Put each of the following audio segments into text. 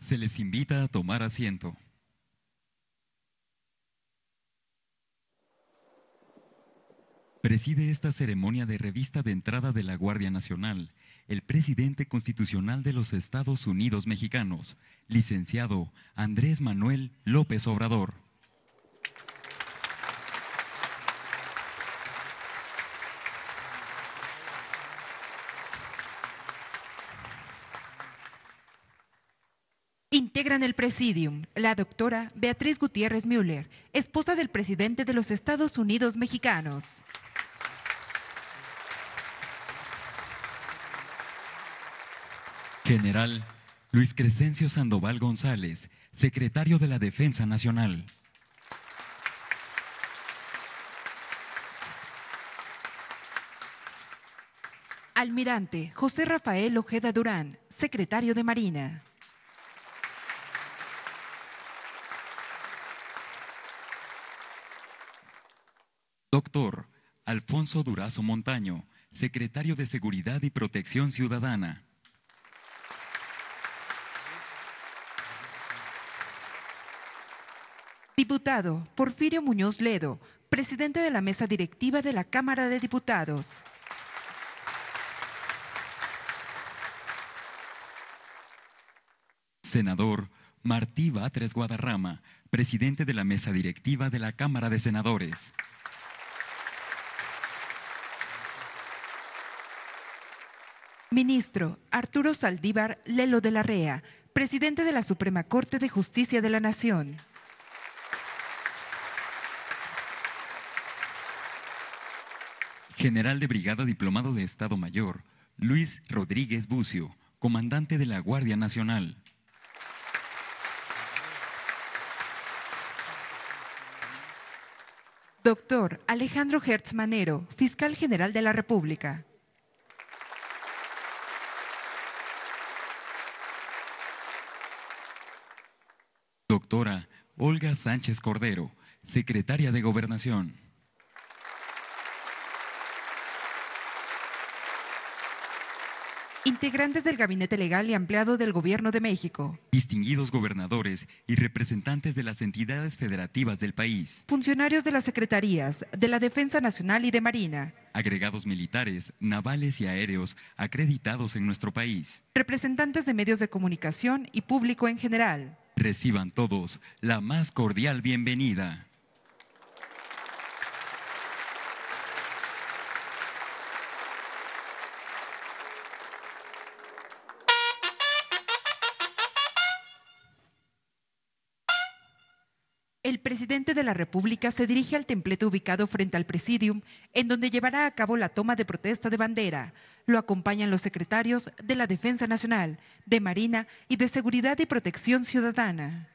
Se les invita a tomar asiento. Preside esta ceremonia de revista de entrada de la Guardia Nacional el presidente constitucional de los Estados Unidos mexicanos, licenciado Andrés Manuel López Obrador. en el presidium la doctora Beatriz Gutiérrez Müller, esposa del presidente de los Estados Unidos mexicanos. General Luis Crescencio Sandoval González, secretario de la Defensa Nacional. Almirante José Rafael Ojeda Durán, secretario de Marina. Doctor Alfonso Durazo Montaño, secretario de Seguridad y Protección Ciudadana. Diputado Porfirio Muñoz Ledo, presidente de la mesa directiva de la Cámara de Diputados. Senador Martí Batres Guadarrama, presidente de la mesa directiva de la Cámara de Senadores. Ministro Arturo Saldívar Lelo de la Rea, presidente de la Suprema Corte de Justicia de la Nación. General de Brigada Diplomado de Estado Mayor, Luis Rodríguez Bucio, comandante de la Guardia Nacional. Doctor Alejandro Hertz Manero, fiscal general de la República. doctora Olga Sánchez Cordero, secretaria de Gobernación. Integrantes del Gabinete Legal y Ampliado del Gobierno de México. Distinguidos gobernadores y representantes de las entidades federativas del país. Funcionarios de las Secretarías, de la Defensa Nacional y de Marina. Agregados militares, navales y aéreos acreditados en nuestro país. Representantes de medios de comunicación y público en general. Reciban todos la más cordial bienvenida. El presidente de la República se dirige al templete ubicado frente al presidium, en donde llevará a cabo la toma de protesta de bandera. Lo acompañan los secretarios de la Defensa Nacional, de Marina y de Seguridad y Protección Ciudadana.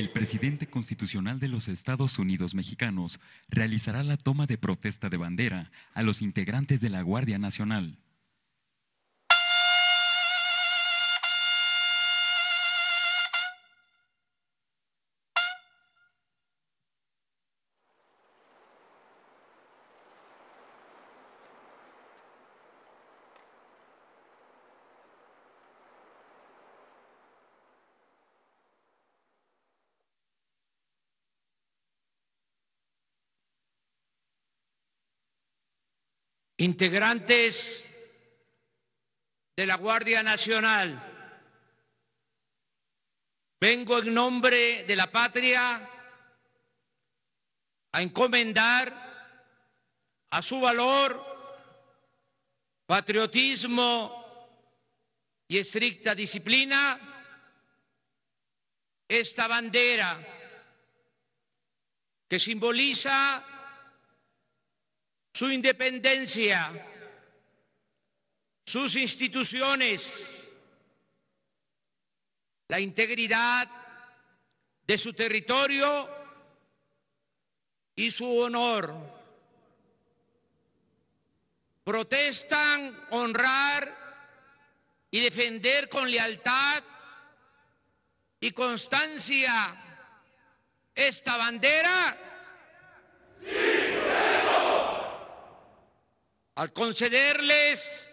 El presidente constitucional de los Estados Unidos mexicanos realizará la toma de protesta de bandera a los integrantes de la Guardia Nacional. integrantes de la Guardia Nacional. Vengo en nombre de la patria a encomendar a su valor, patriotismo y estricta disciplina esta bandera que simboliza su independencia, sus instituciones, la integridad de su territorio y su honor. Protestan honrar y defender con lealtad y constancia esta bandera al concederles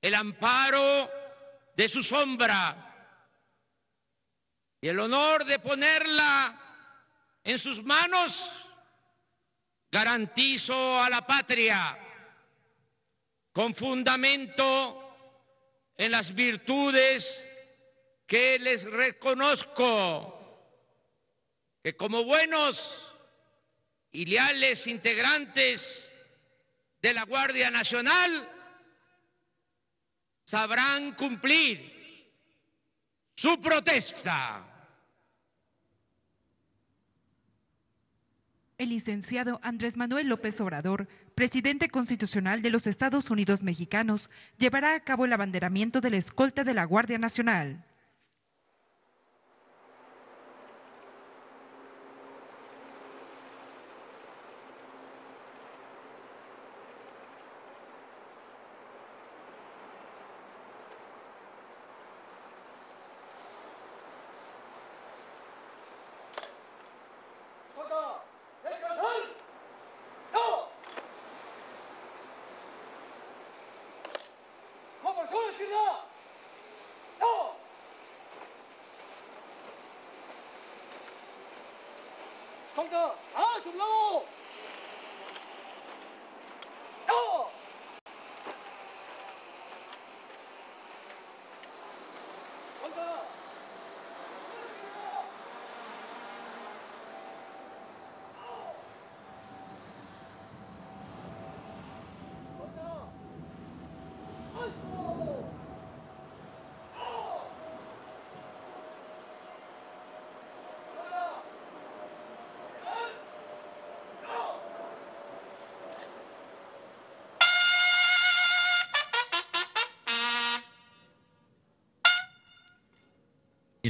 el amparo de su sombra y el honor de ponerla en sus manos, garantizo a la patria con fundamento en las virtudes que les reconozco, que como buenos y leales integrantes de la Guardia Nacional sabrán cumplir su protesta. El licenciado Andrés Manuel López Obrador, presidente constitucional de los Estados Unidos mexicanos, llevará a cabo el abanderamiento de la escolta de la Guardia Nacional.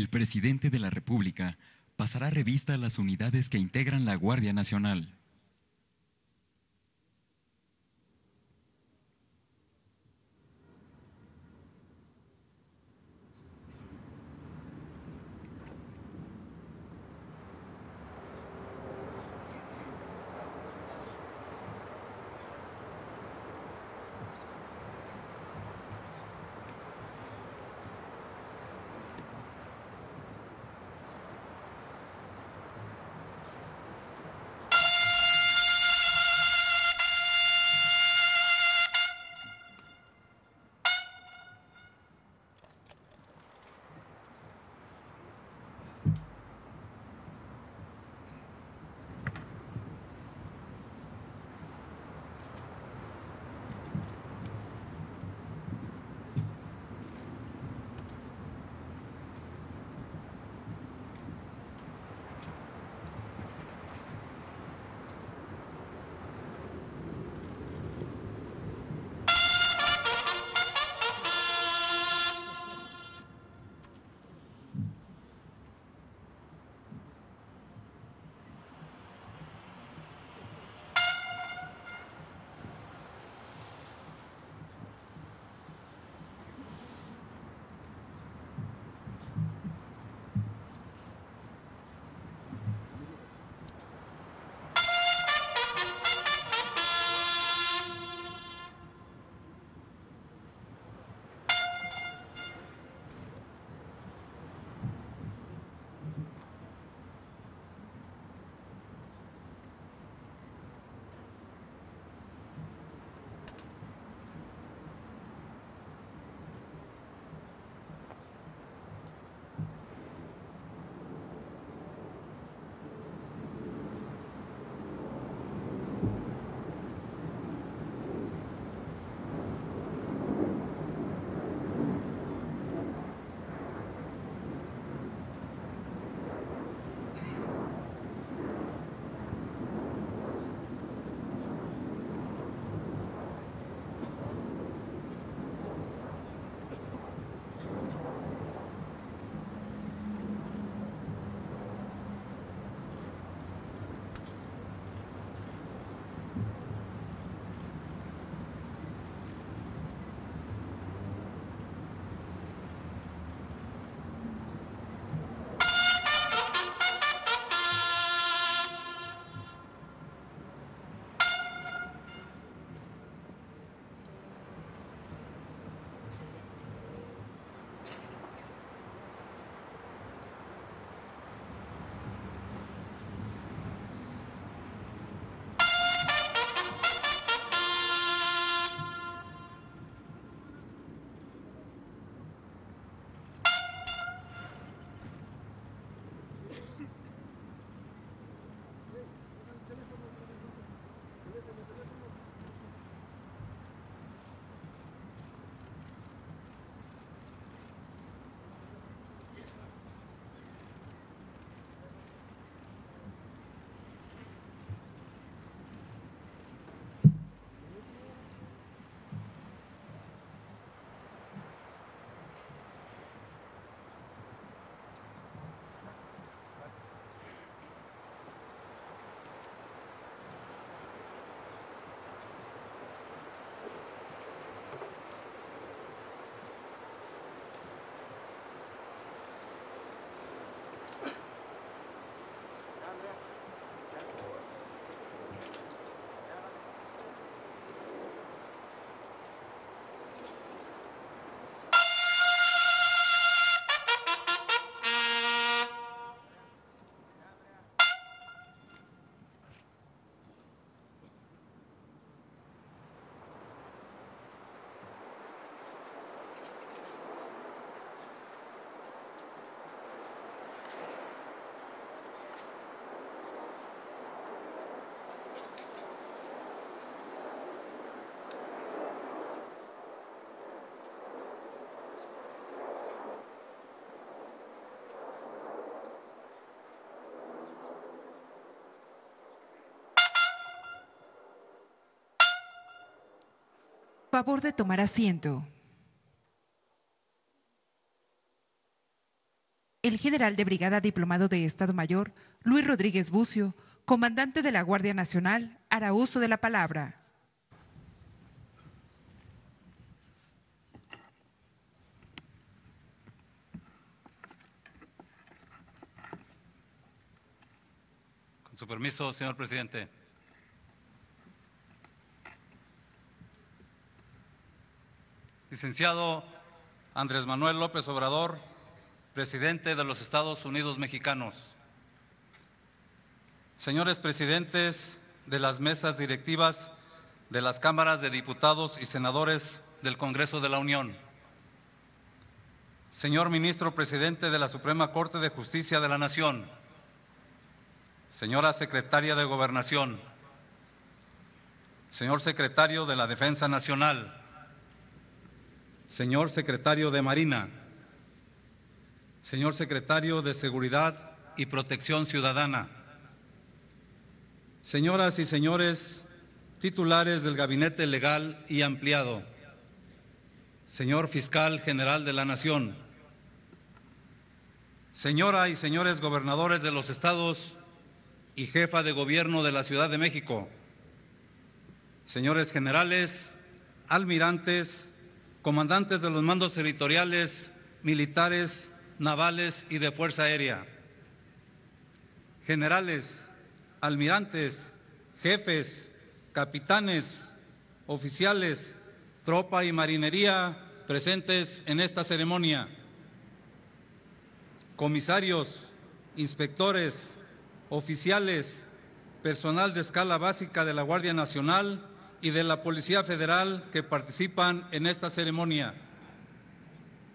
El presidente de la República pasará revista a las unidades que integran la Guardia Nacional. Favor de tomar asiento. El general de brigada diplomado de Estado Mayor, Luis Rodríguez Bucio, comandante de la Guardia Nacional, hará uso de la palabra. Con su permiso, señor presidente. Licenciado Andrés Manuel López Obrador, presidente de los Estados Unidos mexicanos. Señores presidentes de las mesas directivas de las cámaras de diputados y senadores del Congreso de la Unión. Señor ministro presidente de la Suprema Corte de Justicia de la Nación. Señora secretaria de Gobernación. Señor secretario de la Defensa Nacional señor secretario de Marina, señor secretario de Seguridad y Protección Ciudadana, señoras y señores titulares del Gabinete Legal y Ampliado, señor Fiscal General de la Nación, Señora y señores gobernadores de los estados y jefa de gobierno de la Ciudad de México, señores generales, almirantes, comandantes de los mandos territoriales, militares, navales y de Fuerza Aérea, generales, almirantes, jefes, capitanes, oficiales, tropa y marinería presentes en esta ceremonia, comisarios, inspectores, oficiales, personal de escala básica de la Guardia Nacional, y de la Policía Federal que participan en esta ceremonia,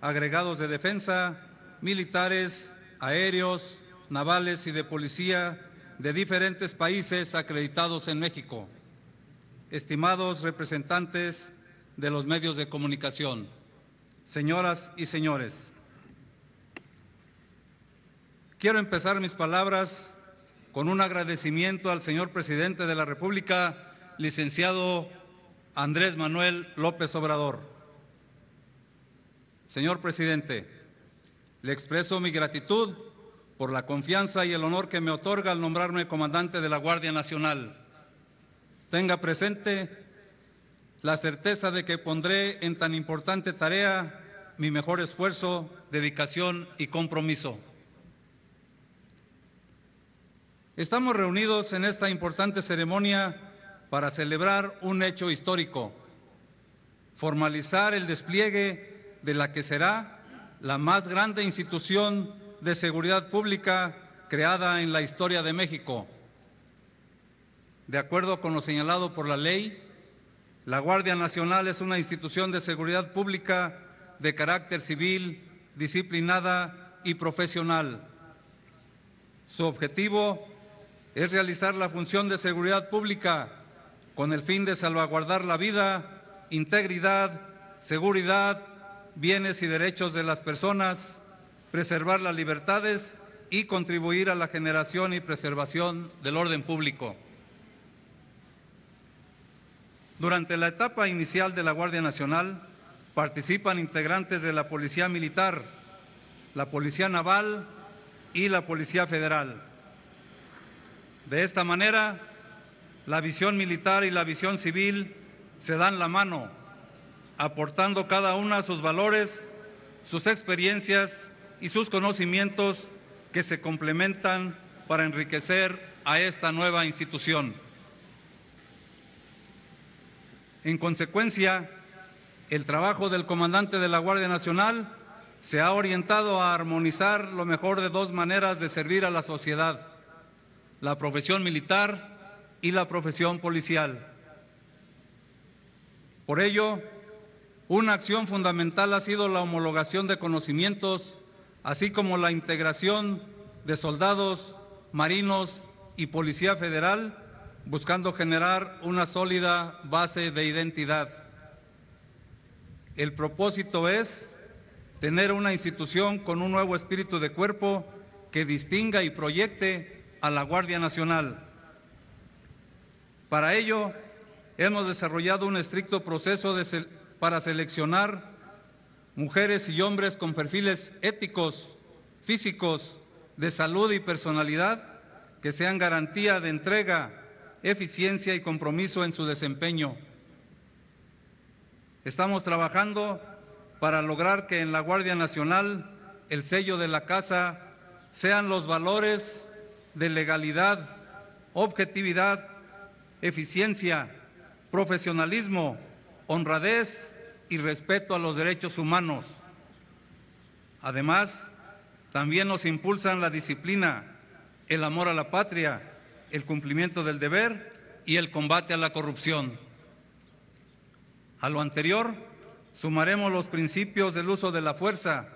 agregados de defensa, militares, aéreos, navales y de policía de diferentes países acreditados en México, estimados representantes de los medios de comunicación, señoras y señores. Quiero empezar mis palabras con un agradecimiento al señor presidente de la República, licenciado Andrés Manuel López Obrador. Señor presidente, le expreso mi gratitud por la confianza y el honor que me otorga al nombrarme comandante de la Guardia Nacional. Tenga presente la certeza de que pondré en tan importante tarea mi mejor esfuerzo, dedicación y compromiso. Estamos reunidos en esta importante ceremonia para celebrar un hecho histórico, formalizar el despliegue de la que será la más grande institución de seguridad pública creada en la historia de México. De acuerdo con lo señalado por la ley, la Guardia Nacional es una institución de seguridad pública de carácter civil, disciplinada y profesional. Su objetivo es realizar la función de seguridad pública con el fin de salvaguardar la vida, integridad, seguridad, bienes y derechos de las personas, preservar las libertades y contribuir a la generación y preservación del orden público. Durante la etapa inicial de la Guardia Nacional participan integrantes de la Policía Militar, la Policía Naval y la Policía Federal. De esta manera, la visión militar y la visión civil se dan la mano, aportando cada una sus valores, sus experiencias y sus conocimientos que se complementan para enriquecer a esta nueva institución. En consecuencia, el trabajo del comandante de la Guardia Nacional se ha orientado a armonizar lo mejor de dos maneras de servir a la sociedad, la profesión militar y la profesión policial. Por ello, una acción fundamental ha sido la homologación de conocimientos, así como la integración de soldados, marinos y policía federal, buscando generar una sólida base de identidad. El propósito es tener una institución con un nuevo espíritu de cuerpo que distinga y proyecte a la Guardia Nacional. Para ello, hemos desarrollado un estricto proceso para seleccionar mujeres y hombres con perfiles éticos, físicos, de salud y personalidad que sean garantía de entrega, eficiencia y compromiso en su desempeño. Estamos trabajando para lograr que en la Guardia Nacional el sello de la casa sean los valores de legalidad, objetividad, eficiencia, profesionalismo, honradez y respeto a los derechos humanos. Además, también nos impulsan la disciplina, el amor a la patria, el cumplimiento del deber y el combate a la corrupción. A lo anterior, sumaremos los principios del uso de la fuerza,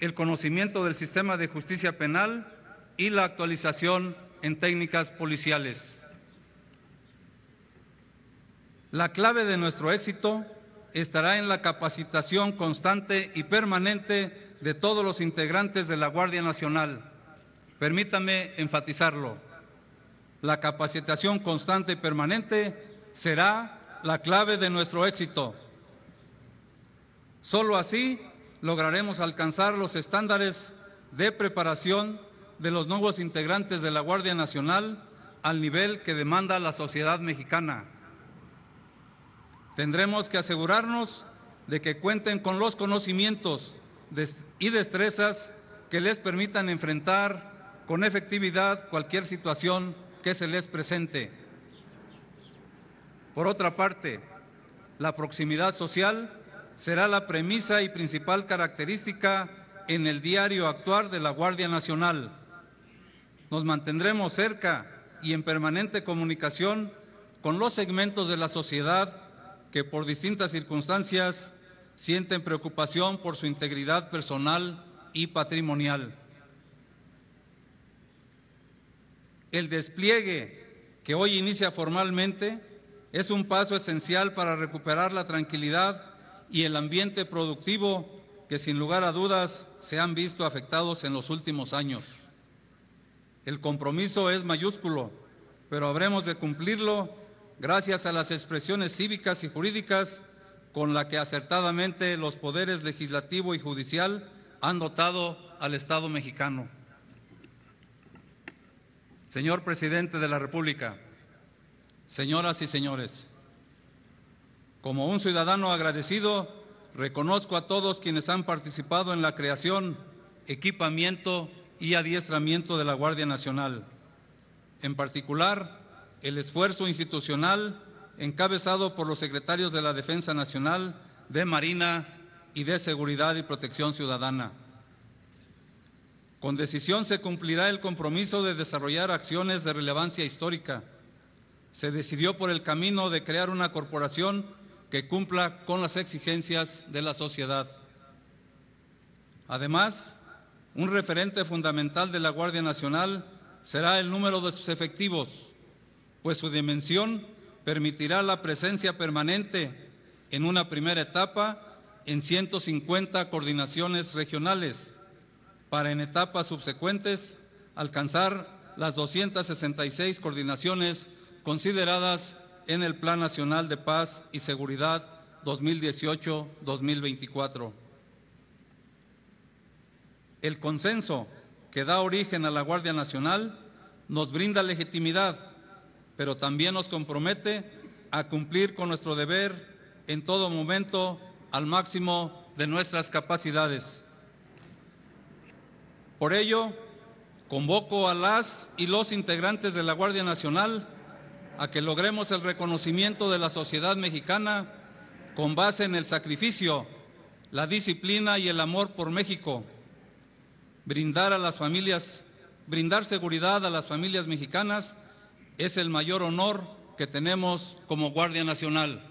el conocimiento del sistema de justicia penal y la actualización en técnicas policiales. La clave de nuestro éxito estará en la capacitación constante y permanente de todos los integrantes de la Guardia Nacional. Permítame enfatizarlo. La capacitación constante y permanente será la clave de nuestro éxito. Solo así lograremos alcanzar los estándares de preparación de los nuevos integrantes de la Guardia Nacional al nivel que demanda la sociedad mexicana. Tendremos que asegurarnos de que cuenten con los conocimientos y destrezas que les permitan enfrentar con efectividad cualquier situación que se les presente. Por otra parte, la proximidad social será la premisa y principal característica en el diario actuar de la Guardia Nacional. Nos mantendremos cerca y en permanente comunicación con los segmentos de la sociedad que por distintas circunstancias sienten preocupación por su integridad personal y patrimonial. El despliegue que hoy inicia formalmente es un paso esencial para recuperar la tranquilidad y el ambiente productivo que sin lugar a dudas se han visto afectados en los últimos años. El compromiso es mayúsculo, pero habremos de cumplirlo gracias a las expresiones cívicas y jurídicas con la que acertadamente los poderes legislativo y judicial han dotado al Estado mexicano. Señor Presidente de la República, señoras y señores, como un ciudadano agradecido, reconozco a todos quienes han participado en la creación, equipamiento y adiestramiento de la Guardia Nacional. En particular, el esfuerzo institucional encabezado por los secretarios de la Defensa Nacional, de Marina y de Seguridad y Protección Ciudadana. Con decisión se cumplirá el compromiso de desarrollar acciones de relevancia histórica. Se decidió por el camino de crear una corporación que cumpla con las exigencias de la sociedad. Además, un referente fundamental de la Guardia Nacional será el número de sus efectivos, pues su dimensión permitirá la presencia permanente en una primera etapa en 150 coordinaciones regionales, para en etapas subsecuentes alcanzar las 266 coordinaciones consideradas en el Plan Nacional de Paz y Seguridad 2018-2024. El consenso que da origen a la Guardia Nacional nos brinda legitimidad pero también nos compromete a cumplir con nuestro deber en todo momento al máximo de nuestras capacidades. Por ello, convoco a las y los integrantes de la Guardia Nacional a que logremos el reconocimiento de la sociedad mexicana con base en el sacrificio, la disciplina y el amor por México. Brindar a las familias, brindar seguridad a las familias mexicanas es el mayor honor que tenemos como Guardia Nacional.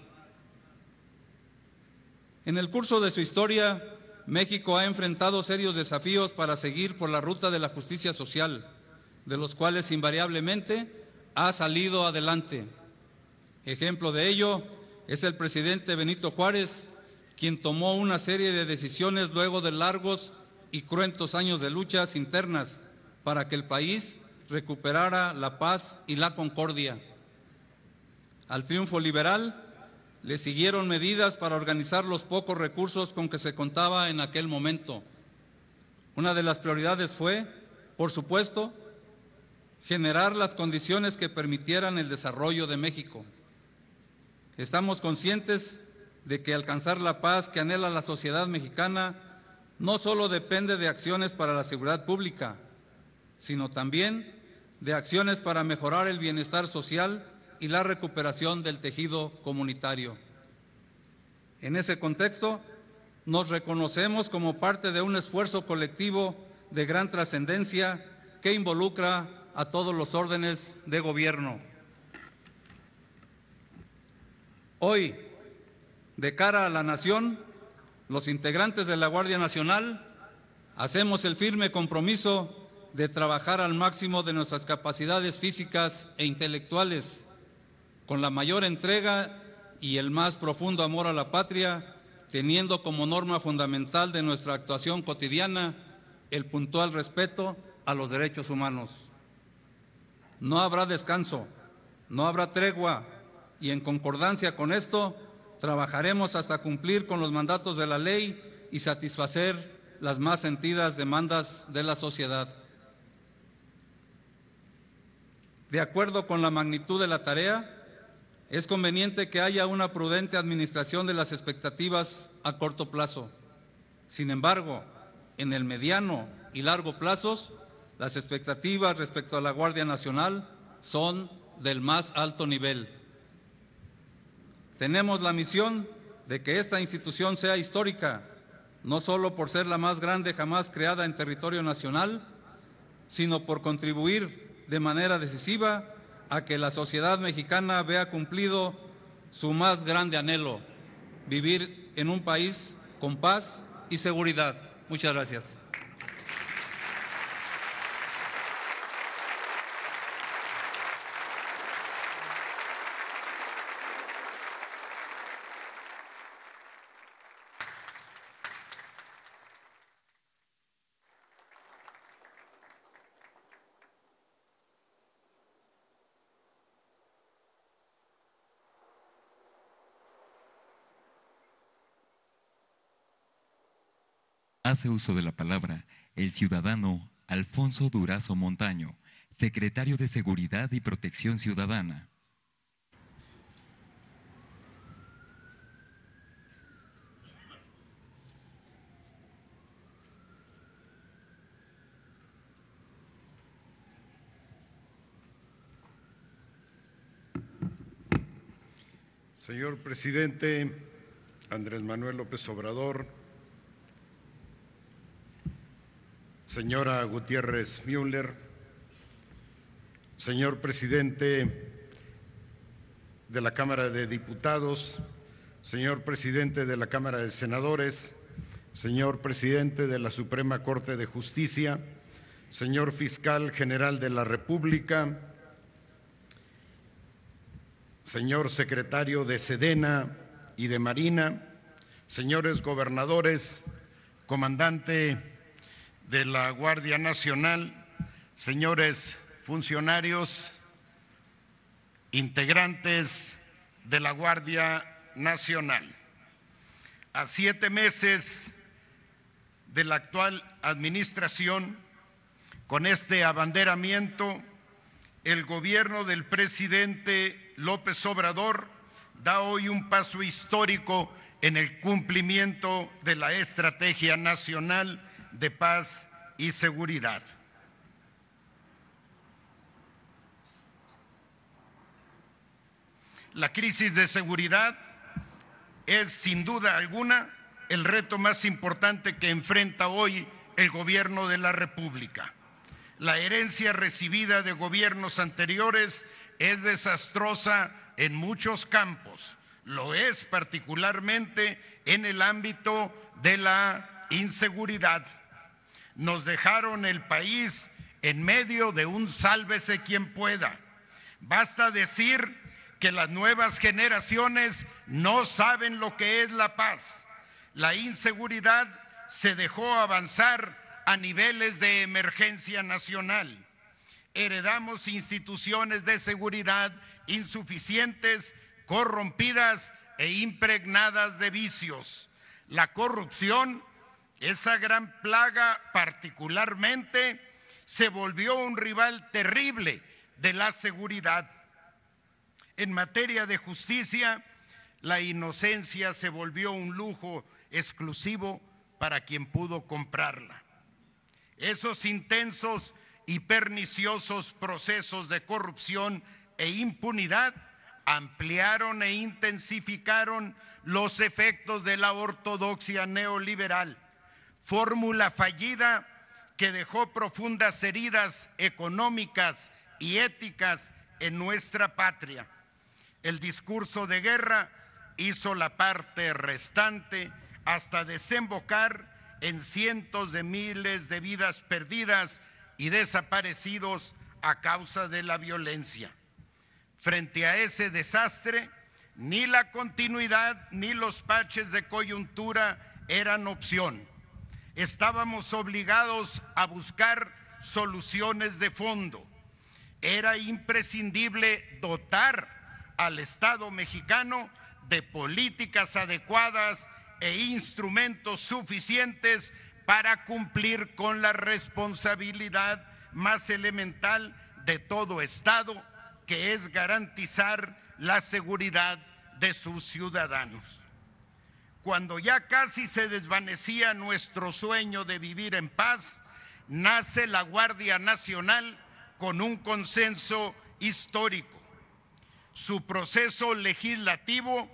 En el curso de su historia, México ha enfrentado serios desafíos para seguir por la ruta de la justicia social, de los cuales invariablemente ha salido adelante. Ejemplo de ello es el presidente Benito Juárez, quien tomó una serie de decisiones luego de largos y cruentos años de luchas internas para que el país recuperara la paz y la concordia. Al triunfo liberal le siguieron medidas para organizar los pocos recursos con que se contaba en aquel momento. Una de las prioridades fue, por supuesto, generar las condiciones que permitieran el desarrollo de México. Estamos conscientes de que alcanzar la paz que anhela la sociedad mexicana no solo depende de acciones para la seguridad pública, sino también de acciones para mejorar el bienestar social y la recuperación del tejido comunitario. En ese contexto, nos reconocemos como parte de un esfuerzo colectivo de gran trascendencia que involucra a todos los órdenes de gobierno. Hoy, de cara a la nación, los integrantes de la Guardia Nacional hacemos el firme compromiso de trabajar al máximo de nuestras capacidades físicas e intelectuales, con la mayor entrega y el más profundo amor a la patria, teniendo como norma fundamental de nuestra actuación cotidiana el puntual respeto a los derechos humanos. No habrá descanso, no habrá tregua y en concordancia con esto trabajaremos hasta cumplir con los mandatos de la ley y satisfacer las más sentidas demandas de la sociedad. De acuerdo con la magnitud de la tarea, es conveniente que haya una prudente administración de las expectativas a corto plazo. Sin embargo, en el mediano y largo plazos, las expectativas respecto a la Guardia Nacional son del más alto nivel. Tenemos la misión de que esta institución sea histórica, no solo por ser la más grande jamás creada en territorio nacional, sino por contribuir de manera decisiva a que la sociedad mexicana vea cumplido su más grande anhelo, vivir en un país con paz y seguridad. Muchas gracias. Hace uso de la palabra el ciudadano Alfonso Durazo Montaño, secretario de Seguridad y Protección Ciudadana. Señor presidente Andrés Manuel López Obrador, señora Gutiérrez Müller, señor presidente de la Cámara de Diputados, señor presidente de la Cámara de Senadores, señor presidente de la Suprema Corte de Justicia, señor fiscal general de la República, señor secretario de Sedena y de Marina, señores gobernadores, comandante de la Guardia Nacional, señores funcionarios, integrantes de la Guardia Nacional. A siete meses de la actual administración, con este abanderamiento, el gobierno del presidente López Obrador da hoy un paso histórico en el cumplimiento de la Estrategia Nacional de paz y seguridad. La crisis de seguridad es sin duda alguna el reto más importante que enfrenta hoy el gobierno de la República. La herencia recibida de gobiernos anteriores es desastrosa en muchos campos, lo es particularmente en el ámbito de la inseguridad nos dejaron el país en medio de un sálvese quien pueda. Basta decir que las nuevas generaciones no saben lo que es la paz. La inseguridad se dejó avanzar a niveles de emergencia nacional. Heredamos instituciones de seguridad insuficientes, corrompidas e impregnadas de vicios. La corrupción esa gran plaga particularmente se volvió un rival terrible de la seguridad. En materia de justicia, la inocencia se volvió un lujo exclusivo para quien pudo comprarla. Esos intensos y perniciosos procesos de corrupción e impunidad ampliaron e intensificaron los efectos de la ortodoxia neoliberal fórmula fallida que dejó profundas heridas económicas y éticas en nuestra patria. El discurso de guerra hizo la parte restante hasta desembocar en cientos de miles de vidas perdidas y desaparecidos a causa de la violencia. Frente a ese desastre, ni la continuidad ni los paches de coyuntura eran opción estábamos obligados a buscar soluciones de fondo. Era imprescindible dotar al Estado mexicano de políticas adecuadas e instrumentos suficientes para cumplir con la responsabilidad más elemental de todo Estado, que es garantizar la seguridad de sus ciudadanos. Cuando ya casi se desvanecía nuestro sueño de vivir en paz, nace la Guardia Nacional con un consenso histórico. Su proceso legislativo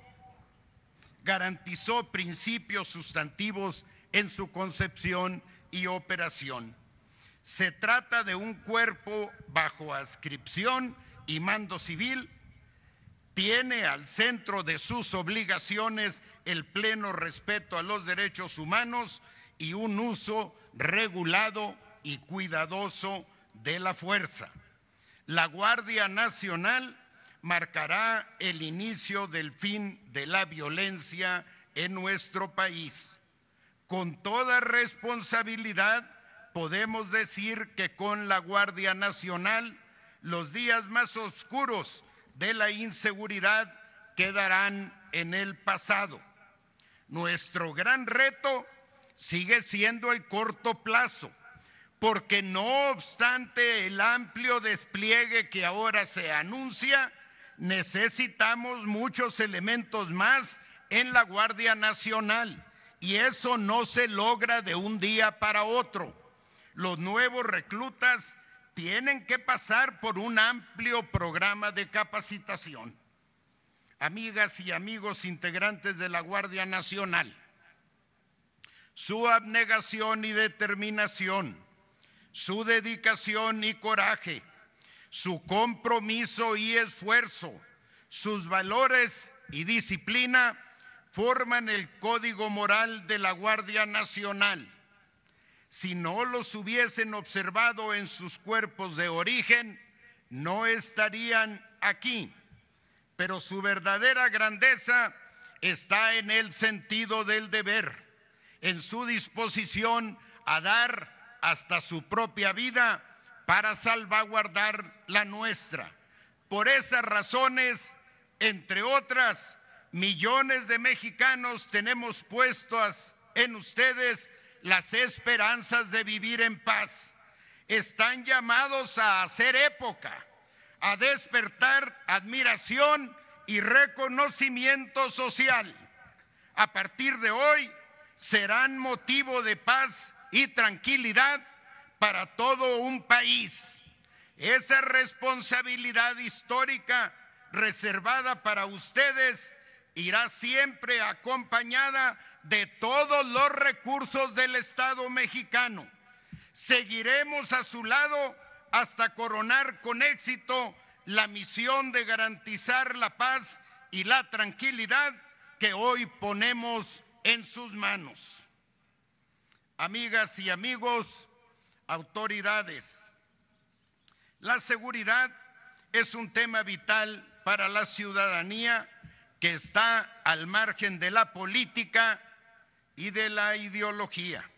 garantizó principios sustantivos en su concepción y operación. Se trata de un cuerpo bajo adscripción y mando civil tiene al centro de sus obligaciones el pleno respeto a los derechos humanos y un uso regulado y cuidadoso de la fuerza. La Guardia Nacional marcará el inicio del fin de la violencia en nuestro país. Con toda responsabilidad podemos decir que con la Guardia Nacional los días más oscuros de la inseguridad quedarán en el pasado. Nuestro gran reto sigue siendo el corto plazo, porque no obstante el amplio despliegue que ahora se anuncia, necesitamos muchos elementos más en la Guardia Nacional y eso no se logra de un día para otro. Los nuevos reclutas tienen que pasar por un amplio programa de capacitación. Amigas y amigos integrantes de la Guardia Nacional, su abnegación y determinación, su dedicación y coraje, su compromiso y esfuerzo, sus valores y disciplina forman el código moral de la Guardia Nacional si no los hubiesen observado en sus cuerpos de origen, no estarían aquí. Pero su verdadera grandeza está en el sentido del deber, en su disposición a dar hasta su propia vida para salvaguardar la nuestra. Por esas razones, entre otras, millones de mexicanos tenemos puestos en ustedes las esperanzas de vivir en paz. Están llamados a hacer época, a despertar admiración y reconocimiento social. A partir de hoy serán motivo de paz y tranquilidad para todo un país. Esa responsabilidad histórica reservada para ustedes irá siempre acompañada de todos los recursos del Estado mexicano. Seguiremos a su lado hasta coronar con éxito la misión de garantizar la paz y la tranquilidad que hoy ponemos en sus manos. Amigas y amigos, autoridades, la seguridad es un tema vital para la ciudadanía que está al margen de la política y de la ideología.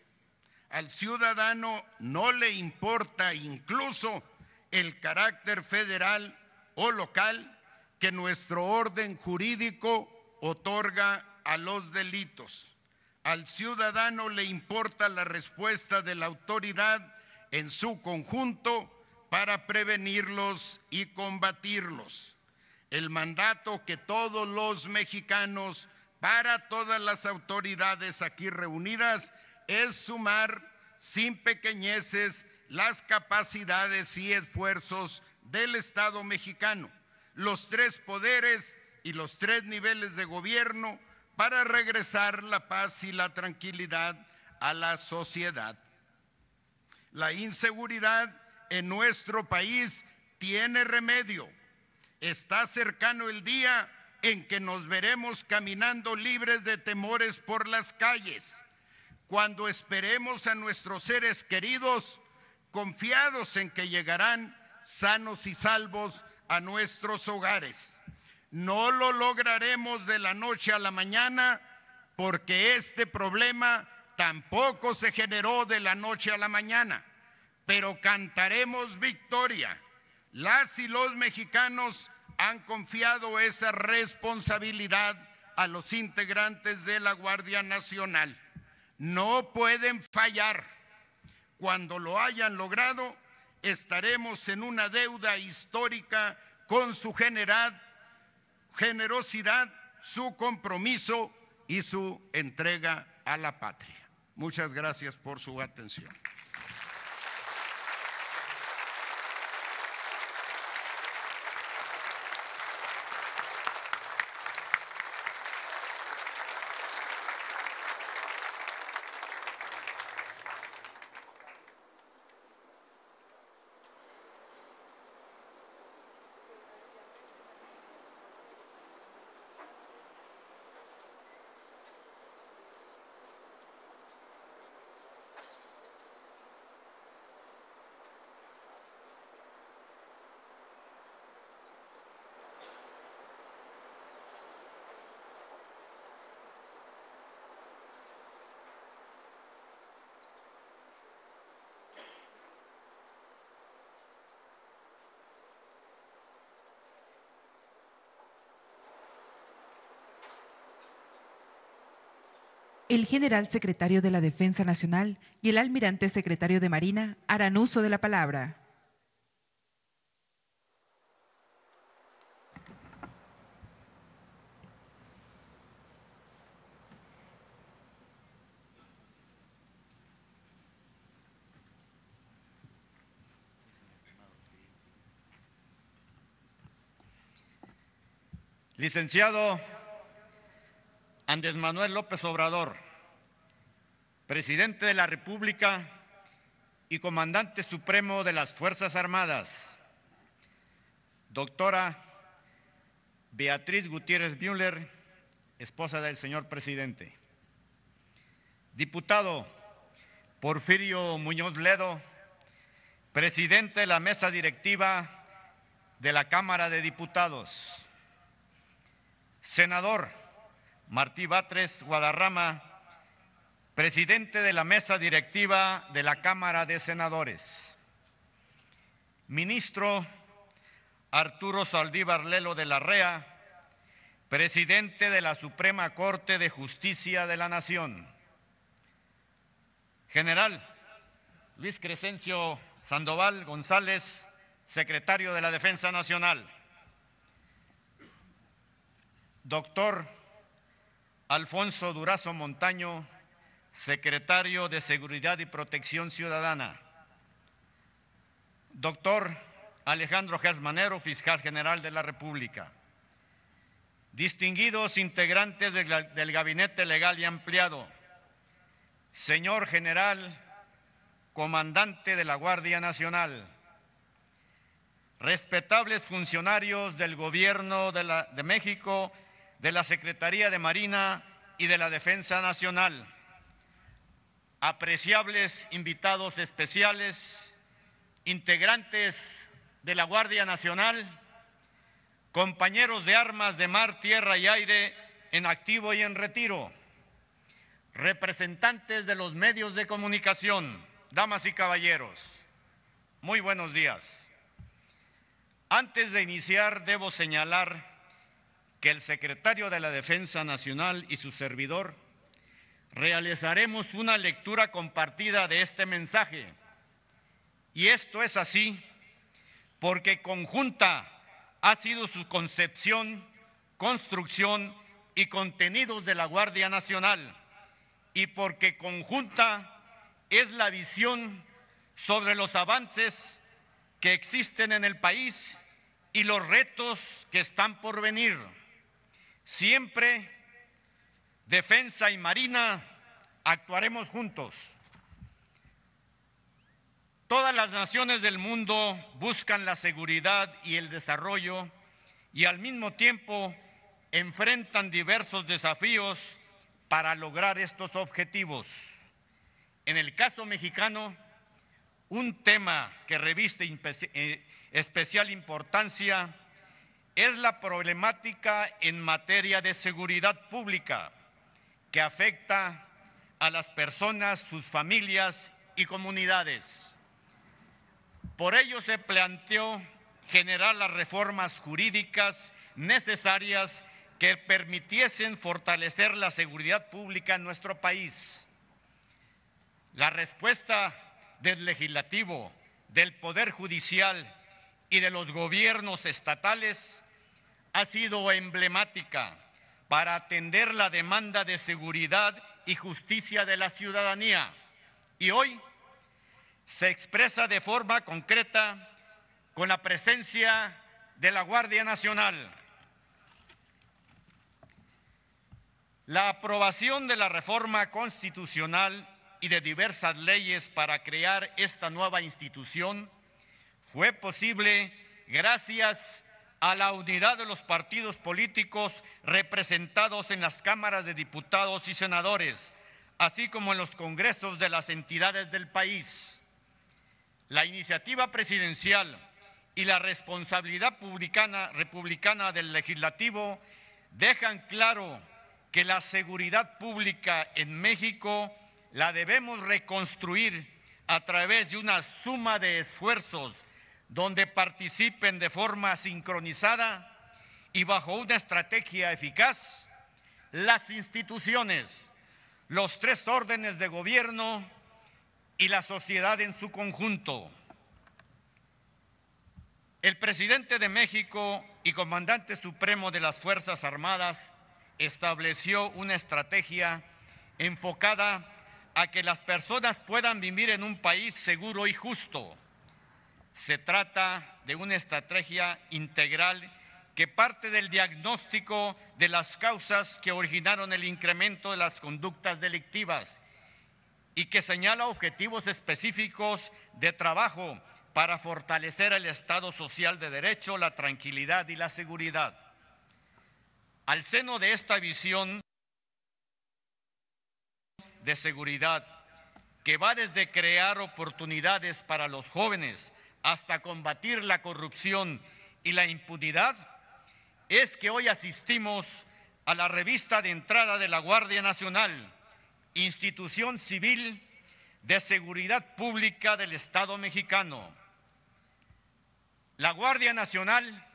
Al ciudadano no le importa incluso el carácter federal o local que nuestro orden jurídico otorga a los delitos. Al ciudadano le importa la respuesta de la autoridad en su conjunto para prevenirlos y combatirlos el mandato que todos los mexicanos para todas las autoridades aquí reunidas es sumar sin pequeñeces las capacidades y esfuerzos del Estado mexicano, los tres poderes y los tres niveles de gobierno para regresar la paz y la tranquilidad a la sociedad. La inseguridad en nuestro país tiene remedio está cercano el día en que nos veremos caminando libres de temores por las calles, cuando esperemos a nuestros seres queridos, confiados en que llegarán sanos y salvos a nuestros hogares. No lo lograremos de la noche a la mañana, porque este problema tampoco se generó de la noche a la mañana, pero cantaremos victoria las y los mexicanos han confiado esa responsabilidad a los integrantes de la Guardia Nacional. No pueden fallar. Cuando lo hayan logrado, estaremos en una deuda histórica con su generosidad, su compromiso y su entrega a la patria. Muchas gracias por su atención. El general secretario de la Defensa Nacional y el almirante secretario de Marina harán uso de la palabra. Licenciado Andrés Manuel López Obrador, presidente de la República y comandante supremo de las Fuerzas Armadas, doctora Beatriz Gutiérrez Müller, esposa del señor presidente, diputado Porfirio Muñoz Ledo, presidente de la mesa directiva de la Cámara de Diputados, senador Martí Batres Guadarrama, presidente de la mesa directiva de la Cámara de Senadores. Ministro Arturo Saldívar Lelo de la REA, presidente de la Suprema Corte de Justicia de la Nación. General Luis Crescencio Sandoval González, secretario de la Defensa Nacional. Doctor Alfonso Durazo Montaño, secretario de Seguridad y Protección Ciudadana. Doctor Alejandro Gersmanero, fiscal general de la República. Distinguidos integrantes del, Gabinete Legal y Ampliado. Señor general, comandante de la Guardia Nacional. Respetables funcionarios del Gobierno de, la, de México de la Secretaría de Marina y de la Defensa Nacional, apreciables invitados especiales, integrantes de la Guardia Nacional, compañeros de armas de mar, tierra y aire en activo y en retiro, representantes de los medios de comunicación, damas y caballeros, muy buenos días. Antes de iniciar, debo señalar que el secretario de la Defensa Nacional y su servidor realizaremos una lectura compartida de este mensaje. Y esto es así porque conjunta ha sido su concepción, construcción y contenidos de la Guardia Nacional y porque conjunta es la visión sobre los avances que existen en el país y los retos que están por venir. Siempre, defensa y marina, actuaremos juntos. Todas las naciones del mundo buscan la seguridad y el desarrollo y al mismo tiempo enfrentan diversos desafíos para lograr estos objetivos. En el caso mexicano, un tema que reviste eh, especial importancia es la problemática en materia de seguridad pública que afecta a las personas, sus familias y comunidades. Por ello se planteó generar las reformas jurídicas necesarias que permitiesen fortalecer la seguridad pública en nuestro país. La respuesta del legislativo, del poder judicial y de los gobiernos estatales ha sido emblemática para atender la demanda de seguridad y justicia de la ciudadanía y hoy se expresa de forma concreta con la presencia de la Guardia Nacional. La aprobación de la reforma constitucional y de diversas leyes para crear esta nueva institución fue posible gracias a la unidad de los partidos políticos representados en las cámaras de diputados y senadores, así como en los congresos de las entidades del país. La iniciativa presidencial y la responsabilidad publicana, republicana del legislativo dejan claro que la seguridad pública en México la debemos reconstruir a través de una suma de esfuerzos donde participen de forma sincronizada y bajo una estrategia eficaz las instituciones, los tres órdenes de gobierno y la sociedad en su conjunto. El presidente de México y comandante supremo de las Fuerzas Armadas estableció una estrategia enfocada a que las personas puedan vivir en un país seguro y justo se trata de una estrategia integral que parte del diagnóstico de las causas que originaron el incremento de las conductas delictivas y que señala objetivos específicos de trabajo para fortalecer el Estado social de derecho, la tranquilidad y la seguridad. Al seno de esta visión de seguridad, que va desde crear oportunidades para los jóvenes, hasta combatir la corrupción y la impunidad, es que hoy asistimos a la revista de entrada de la Guardia Nacional, institución civil de seguridad pública del Estado mexicano. La Guardia Nacional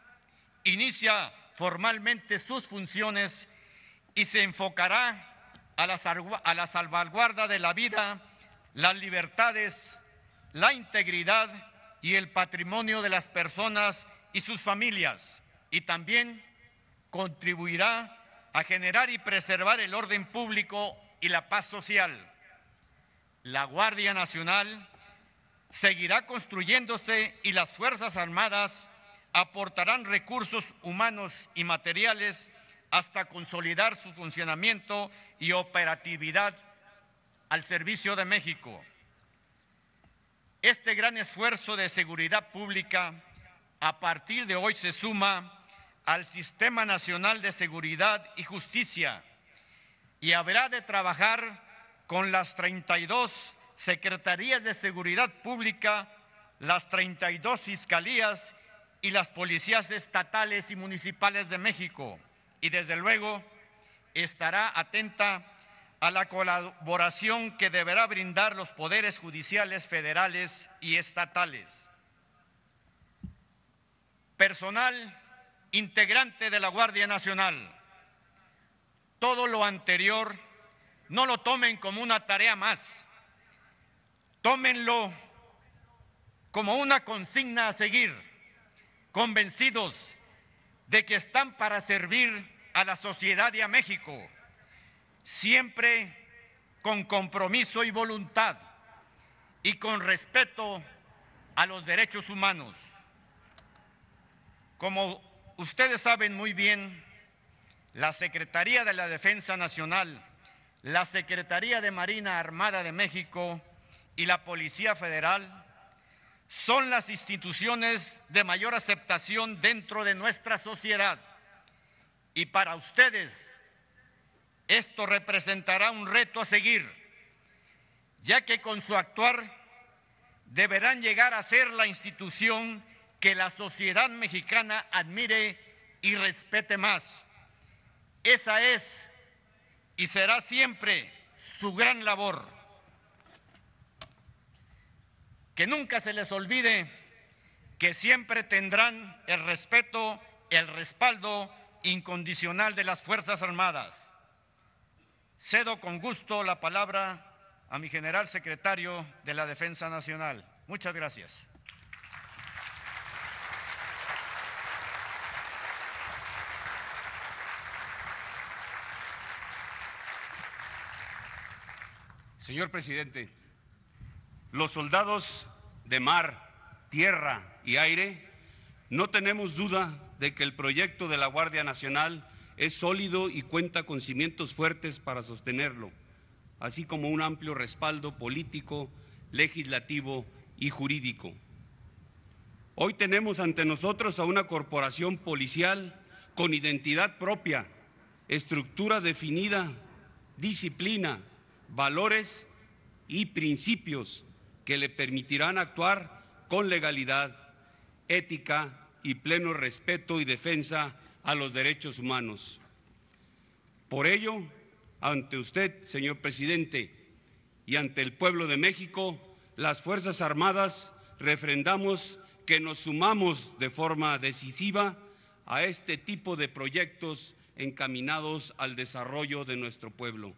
inicia formalmente sus funciones y se enfocará a la, salvaguarda de la vida, las libertades, la integridad y el patrimonio de las personas y sus familias y también contribuirá a generar y preservar el orden público y la paz social. La Guardia Nacional seguirá construyéndose y las Fuerzas Armadas aportarán recursos humanos y materiales hasta consolidar su funcionamiento y operatividad al servicio de México. Este gran esfuerzo de seguridad pública a partir de hoy se suma al Sistema Nacional de Seguridad y Justicia y habrá de trabajar con las 32 Secretarías de Seguridad Pública, las 32 Fiscalías y las Policías Estatales y Municipales de México. Y desde luego estará atenta a la colaboración que deberá brindar los poderes judiciales federales y estatales. Personal integrante de la Guardia Nacional, todo lo anterior no lo tomen como una tarea más, tómenlo como una consigna a seguir, convencidos de que están para servir a la sociedad y a México siempre con compromiso y voluntad y con respeto a los derechos humanos. Como ustedes saben muy bien, la Secretaría de la Defensa Nacional, la Secretaría de Marina Armada de México y la Policía Federal son las instituciones de mayor aceptación dentro de nuestra sociedad. Y para ustedes, esto representará un reto a seguir, ya que con su actuar deberán llegar a ser la institución que la sociedad mexicana admire y respete más. Esa es y será siempre su gran labor. Que nunca se les olvide que siempre tendrán el respeto, el respaldo incondicional de las Fuerzas Armadas. Cedo con gusto la palabra a mi general secretario de la Defensa Nacional. Muchas gracias. Señor presidente, los soldados de mar, tierra y aire no tenemos duda de que el proyecto de la Guardia Nacional es sólido y cuenta con cimientos fuertes para sostenerlo, así como un amplio respaldo político, legislativo y jurídico. Hoy tenemos ante nosotros a una corporación policial con identidad propia, estructura definida, disciplina, valores y principios que le permitirán actuar con legalidad, ética y pleno respeto y defensa a los derechos humanos. Por ello, ante usted, señor presidente, y ante el pueblo de México, las Fuerzas Armadas refrendamos que nos sumamos de forma decisiva a este tipo de proyectos encaminados al desarrollo de nuestro pueblo.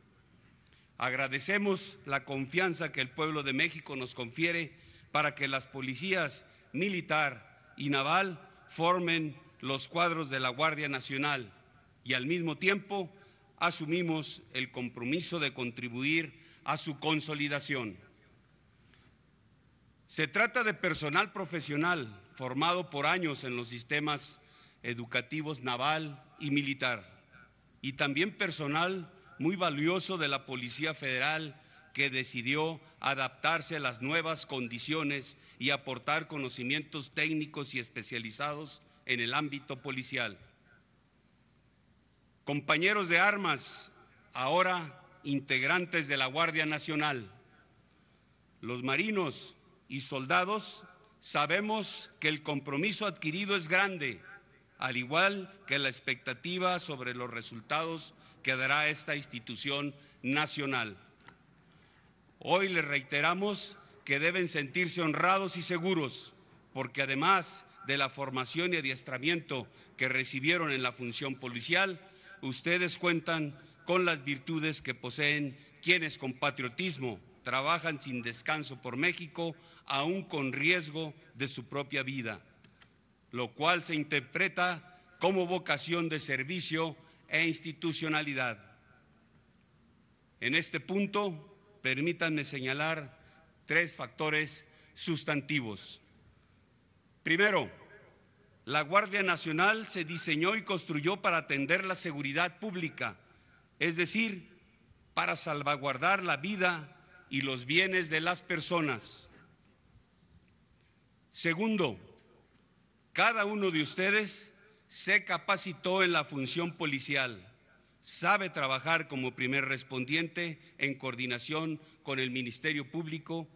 Agradecemos la confianza que el pueblo de México nos confiere para que las policías militar y naval formen los cuadros de la Guardia Nacional y al mismo tiempo asumimos el compromiso de contribuir a su consolidación. Se trata de personal profesional formado por años en los sistemas educativos naval y militar, y también personal muy valioso de la Policía Federal que decidió adaptarse a las nuevas condiciones y aportar conocimientos técnicos y especializados en el ámbito policial. Compañeros de armas, ahora integrantes de la Guardia Nacional, los marinos y soldados, sabemos que el compromiso adquirido es grande, al igual que la expectativa sobre los resultados que dará esta institución nacional. Hoy les reiteramos que deben sentirse honrados y seguros, porque además de la formación y adiestramiento que recibieron en la función policial, ustedes cuentan con las virtudes que poseen quienes con patriotismo trabajan sin descanso por México, aún con riesgo de su propia vida, lo cual se interpreta como vocación de servicio e institucionalidad. En este punto, permítanme señalar tres factores sustantivos. Primero, la Guardia Nacional se diseñó y construyó para atender la seguridad pública, es decir, para salvaguardar la vida y los bienes de las personas. Segundo, cada uno de ustedes se capacitó en la función policial, sabe trabajar como primer respondiente en coordinación con el Ministerio Público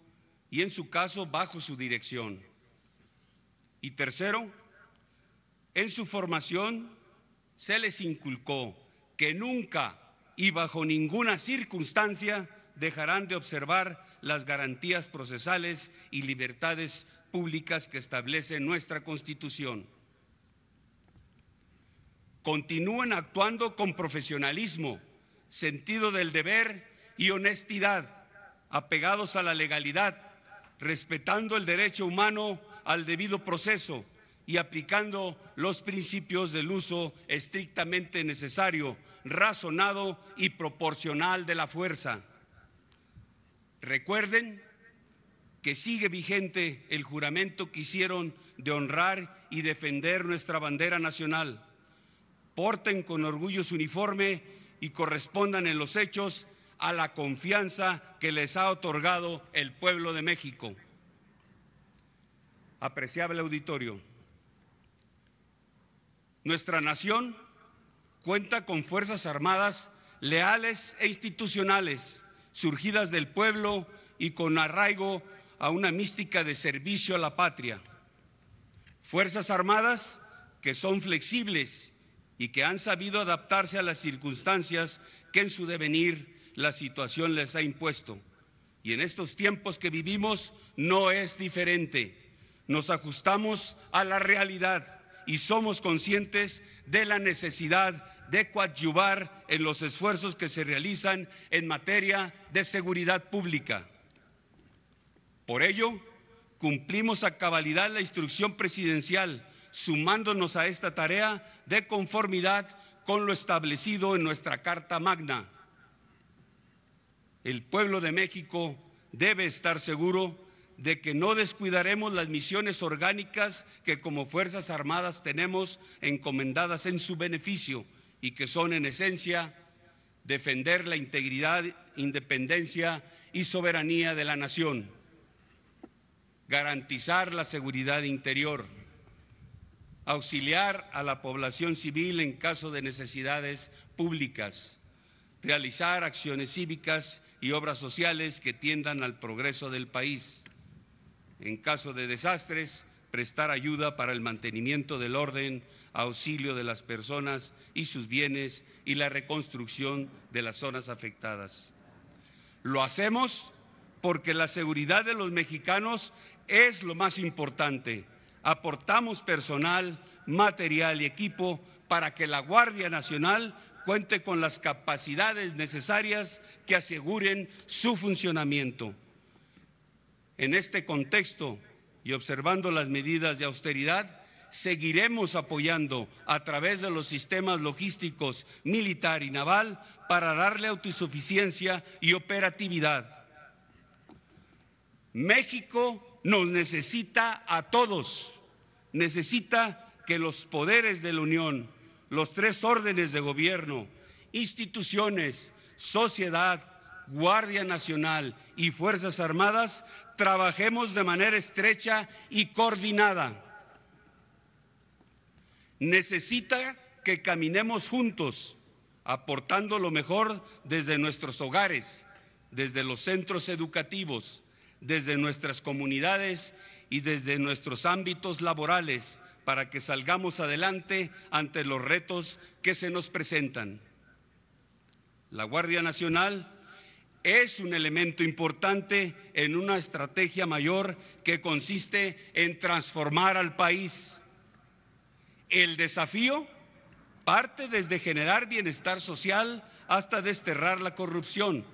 y en su caso bajo su dirección. Y tercero, en su formación se les inculcó que nunca y bajo ninguna circunstancia dejarán de observar las garantías procesales y libertades públicas que establece nuestra Constitución. Continúen actuando con profesionalismo, sentido del deber y honestidad, apegados a la legalidad, respetando el derecho humano al debido proceso y aplicando los principios del uso estrictamente necesario, razonado y proporcional de la fuerza. Recuerden que sigue vigente el juramento que hicieron de honrar y defender nuestra bandera nacional. Porten con orgullo su uniforme y correspondan en los hechos a la confianza que les ha otorgado el pueblo de México apreciable auditorio, nuestra nación cuenta con Fuerzas Armadas leales e institucionales, surgidas del pueblo y con arraigo a una mística de servicio a la patria. Fuerzas Armadas que son flexibles y que han sabido adaptarse a las circunstancias que en su devenir la situación les ha impuesto. Y en estos tiempos que vivimos no es diferente nos ajustamos a la realidad y somos conscientes de la necesidad de coadyuvar en los esfuerzos que se realizan en materia de seguridad pública. Por ello, cumplimos a cabalidad la instrucción presidencial, sumándonos a esta tarea de conformidad con lo establecido en nuestra Carta Magna. El pueblo de México debe estar seguro de que no descuidaremos las misiones orgánicas que como Fuerzas Armadas tenemos encomendadas en su beneficio y que son en esencia defender la integridad, independencia y soberanía de la nación, garantizar la seguridad interior, auxiliar a la población civil en caso de necesidades públicas, realizar acciones cívicas y obras sociales que tiendan al progreso del país en caso de desastres, prestar ayuda para el mantenimiento del orden, auxilio de las personas y sus bienes y la reconstrucción de las zonas afectadas. Lo hacemos porque la seguridad de los mexicanos es lo más importante. Aportamos personal, material y equipo para que la Guardia Nacional cuente con las capacidades necesarias que aseguren su funcionamiento. En este contexto y observando las medidas de austeridad, seguiremos apoyando a través de los sistemas logísticos militar y naval para darle autosuficiencia y operatividad. México nos necesita a todos, necesita que los poderes de la Unión, los tres órdenes de gobierno, instituciones, sociedad, Guardia Nacional y Fuerzas Armadas trabajemos de manera estrecha y coordinada. Necesita que caminemos juntos, aportando lo mejor desde nuestros hogares, desde los centros educativos, desde nuestras comunidades y desde nuestros ámbitos laborales para que salgamos adelante ante los retos que se nos presentan. La Guardia Nacional es un elemento importante en una estrategia mayor que consiste en transformar al país. El desafío parte desde generar bienestar social hasta desterrar la corrupción,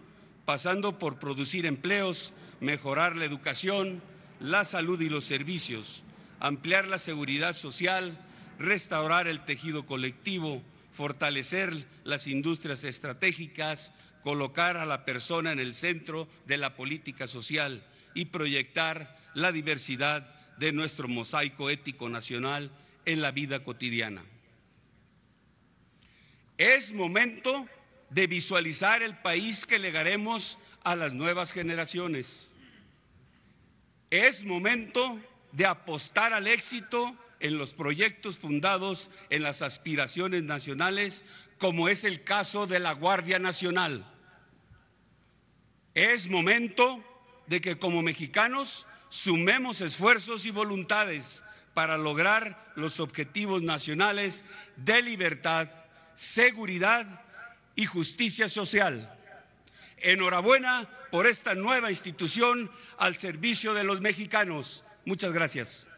pasando por producir empleos, mejorar la educación, la salud y los servicios, ampliar la seguridad social, restaurar el tejido colectivo, fortalecer las industrias estratégicas, colocar a la persona en el centro de la política social y proyectar la diversidad de nuestro mosaico ético nacional en la vida cotidiana. Es momento de visualizar el país que legaremos a las nuevas generaciones. Es momento de apostar al éxito en los proyectos fundados en las aspiraciones nacionales, como es el caso de la Guardia Nacional. Es momento de que como mexicanos sumemos esfuerzos y voluntades para lograr los objetivos nacionales de libertad, seguridad y justicia social. Enhorabuena por esta nueva institución al servicio de los mexicanos. Muchas gracias.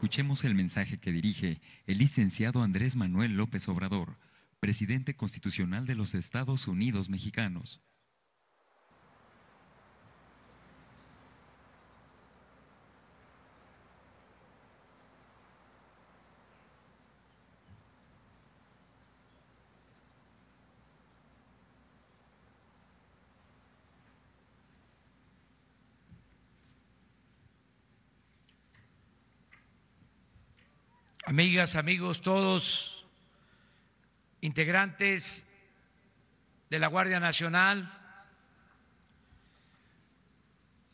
Escuchemos el mensaje que dirige el licenciado Andrés Manuel López Obrador, presidente constitucional de los Estados Unidos mexicanos. amigas, amigos, todos integrantes de la Guardia Nacional,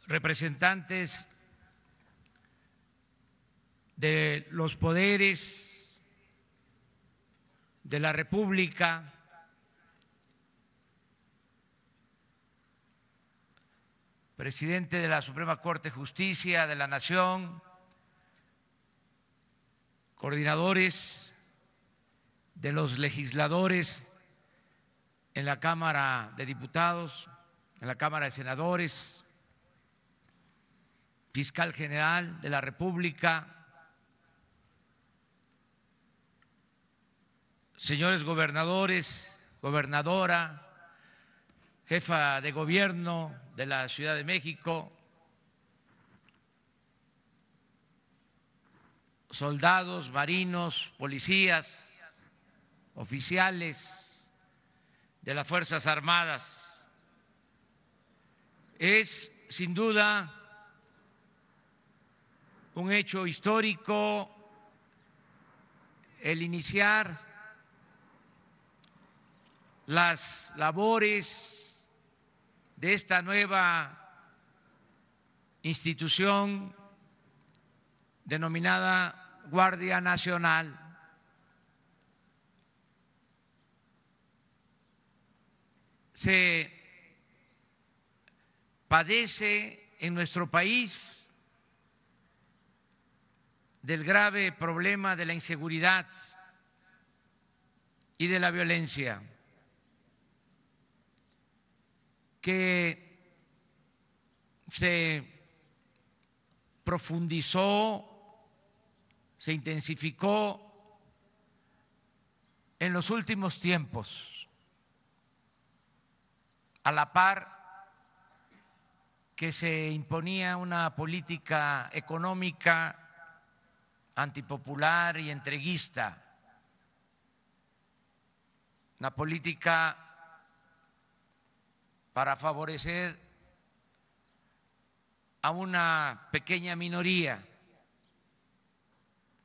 representantes de los poderes de la República, presidente de la Suprema Corte de Justicia de la Nación, coordinadores, de los legisladores en la Cámara de Diputados, en la Cámara de Senadores, fiscal general de la República, señores gobernadores, gobernadora, jefa de gobierno de la Ciudad de México, soldados, marinos, policías, oficiales de las Fuerzas Armadas. Es sin duda un hecho histórico el iniciar las labores de esta nueva institución denominada Guardia Nacional. Se padece en nuestro país del grave problema de la inseguridad y de la violencia, que se profundizó se intensificó en los últimos tiempos, a la par que se imponía una política económica antipopular y entreguista, una política para favorecer a una pequeña minoría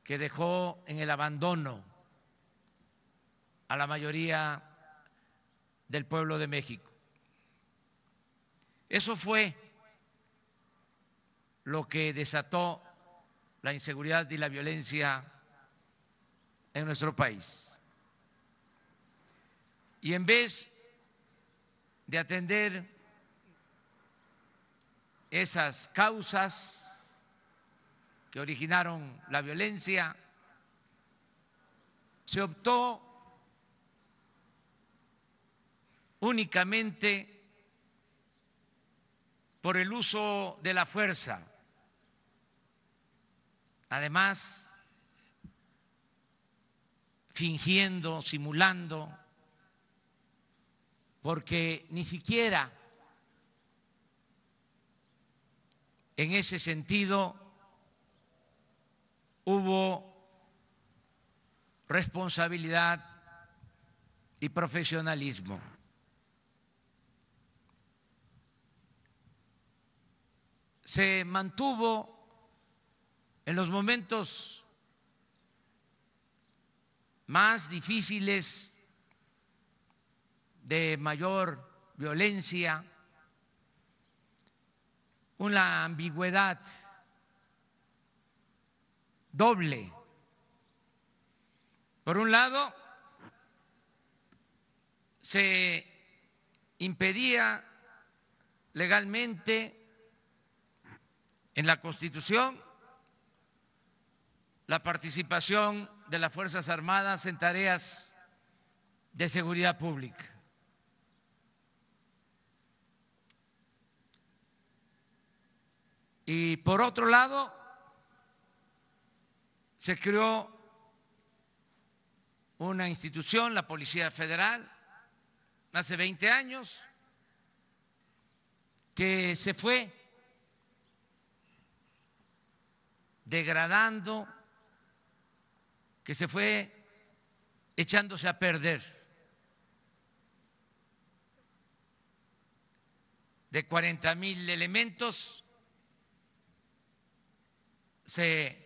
que dejó en el abandono a la mayoría del pueblo de México. Eso fue lo que desató la inseguridad y la violencia en nuestro país. Y en vez de atender esas causas, que originaron la violencia. Se optó únicamente por el uso de la fuerza. Además, fingiendo, simulando, porque ni siquiera en ese sentido hubo responsabilidad y profesionalismo. Se mantuvo en los momentos más difíciles de mayor violencia, una ambigüedad doble. Por un lado, se impedía legalmente en la Constitución la participación de las Fuerzas Armadas en tareas de seguridad pública. Y por otro lado, se creó una institución, la Policía Federal, hace 20 años, que se fue degradando, que se fue echándose a perder. De 40 mil elementos se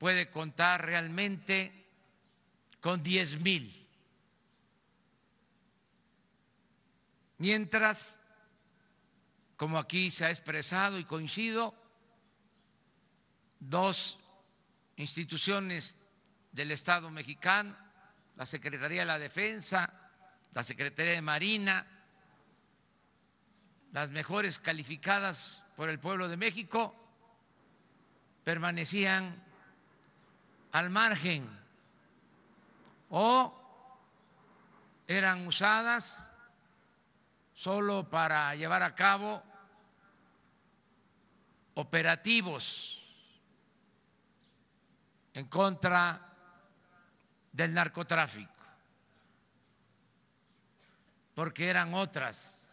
puede contar realmente con diez mil. Mientras, como aquí se ha expresado y coincido, dos instituciones del Estado mexicano, la Secretaría de la Defensa, la Secretaría de Marina, las mejores calificadas por el pueblo de México, permanecían al margen o eran usadas solo para llevar a cabo operativos en contra del narcotráfico, porque eran otras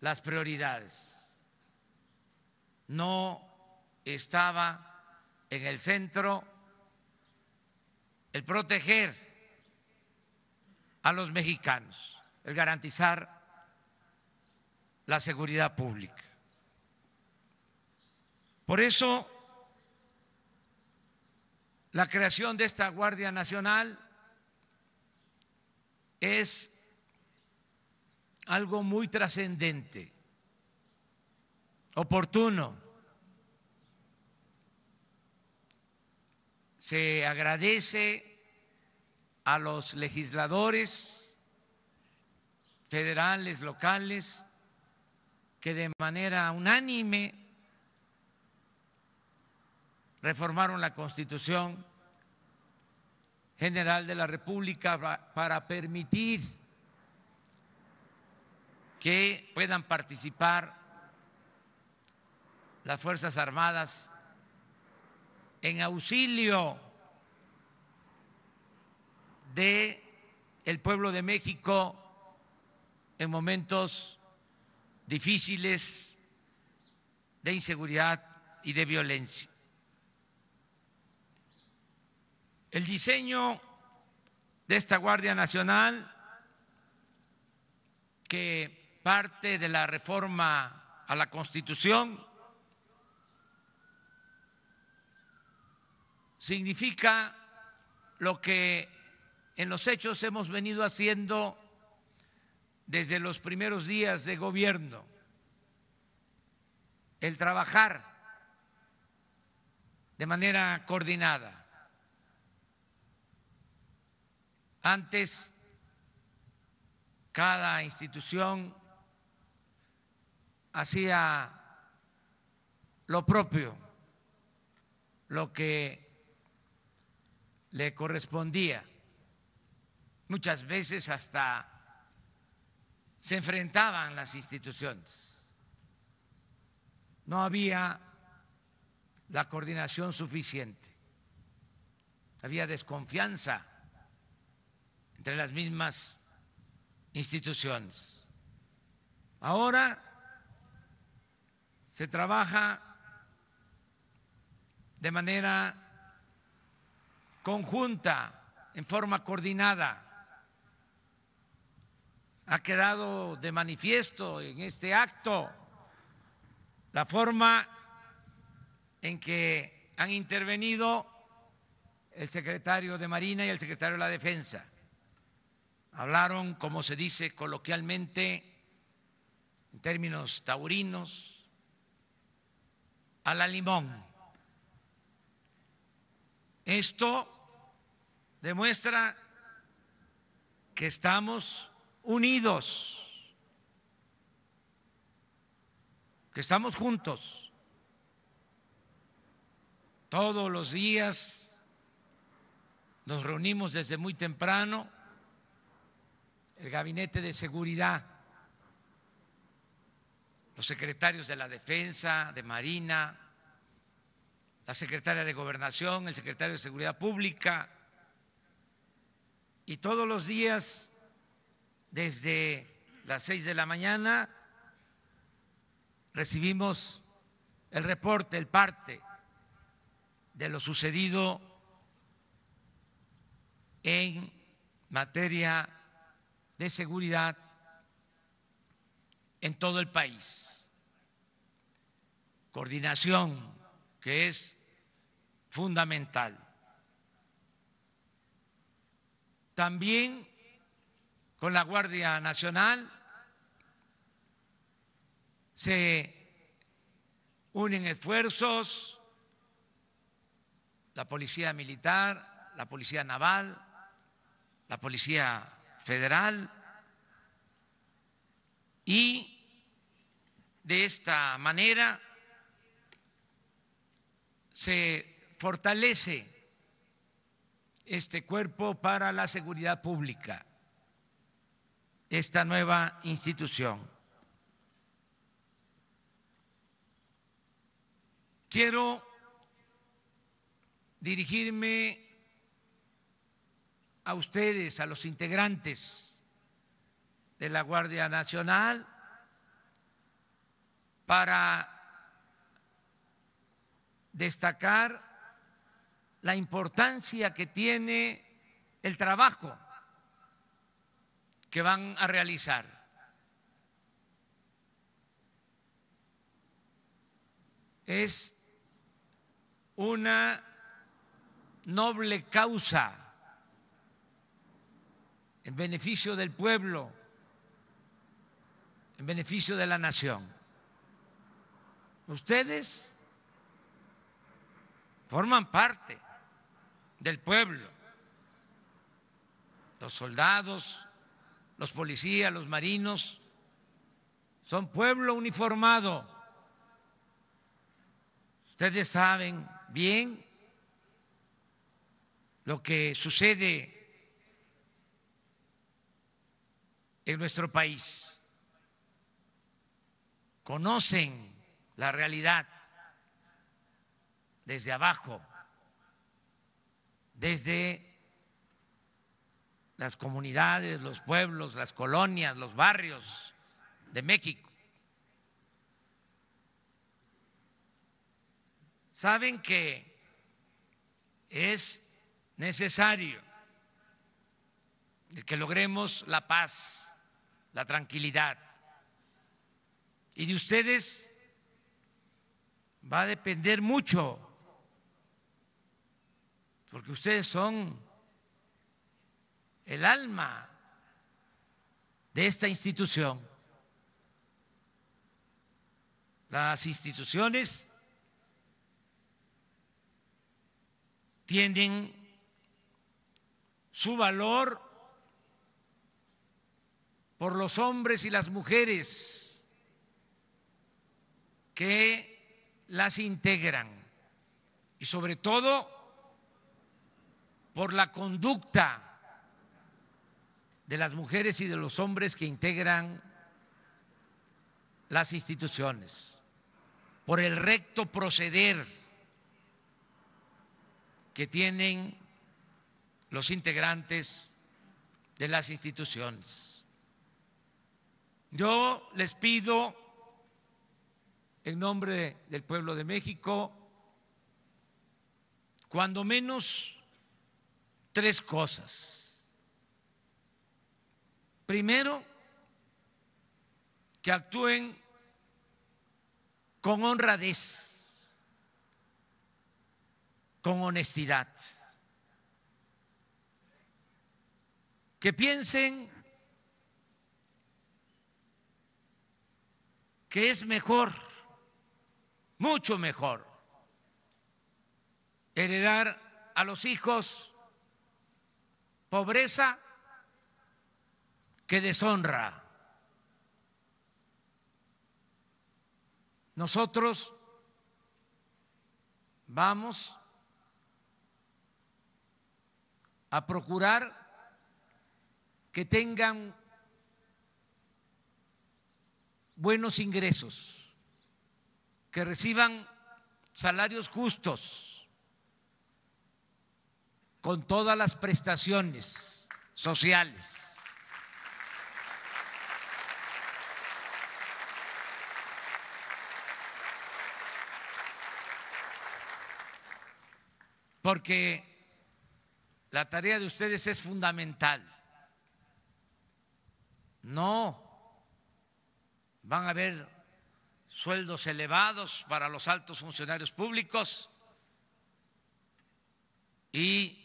las prioridades. No estaba en el centro el proteger a los mexicanos, el garantizar la seguridad pública. Por eso, la creación de esta Guardia Nacional es algo muy trascendente, oportuno se agradece a los legisladores federales, locales, que de manera unánime reformaron la Constitución General de la República para permitir que puedan participar las Fuerzas Armadas en auxilio de el pueblo de México en momentos difíciles de inseguridad y de violencia. El diseño de esta Guardia Nacional, que parte de la reforma a la Constitución, significa lo que en los hechos hemos venido haciendo desde los primeros días de gobierno, el trabajar de manera coordinada. Antes, cada institución hacía lo propio, lo que le correspondía. Muchas veces hasta se enfrentaban las instituciones. No había la coordinación suficiente. Había desconfianza entre las mismas instituciones. Ahora se trabaja de manera conjunta, en forma coordinada. Ha quedado de manifiesto en este acto la forma en que han intervenido el secretario de Marina y el secretario de la Defensa. Hablaron, como se dice coloquialmente, en términos taurinos, a la limón. Esto demuestra que estamos unidos, que estamos juntos. Todos los días nos reunimos desde muy temprano, el gabinete de seguridad, los secretarios de la defensa, de Marina, la secretaria de gobernación, el secretario de seguridad pública y todos los días desde las seis de la mañana recibimos el reporte, el parte de lo sucedido en materia de seguridad en todo el país. Coordinación, que es fundamental. también con la Guardia Nacional, se unen esfuerzos, la Policía Militar, la Policía Naval, la Policía Federal, y de esta manera se fortalece este cuerpo para la seguridad pública, esta nueva institución. Quiero dirigirme a ustedes, a los integrantes de la Guardia Nacional, para destacar la importancia que tiene el trabajo que van a realizar. Es una noble causa en beneficio del pueblo, en beneficio de la nación. Ustedes forman parte del pueblo, los soldados, los policías, los marinos, son pueblo uniformado. Ustedes saben bien lo que sucede en nuestro país. Conocen la realidad desde abajo desde las comunidades, los pueblos, las colonias, los barrios de México. Saben que es necesario que logremos la paz, la tranquilidad. Y de ustedes va a depender mucho porque ustedes son el alma de esta institución. Las instituciones tienen su valor por los hombres y las mujeres que las integran y sobre todo por la conducta de las mujeres y de los hombres que integran las instituciones, por el recto proceder que tienen los integrantes de las instituciones. Yo les pido, en nombre del pueblo de México, cuando menos tres cosas. Primero, que actúen con honradez, con honestidad, que piensen que es mejor, mucho mejor, heredar a los hijos Pobreza que deshonra. Nosotros vamos a procurar que tengan buenos ingresos, que reciban salarios justos con todas las prestaciones sociales. porque la tarea de ustedes es fundamental. No van a haber sueldos elevados para los altos funcionarios públicos y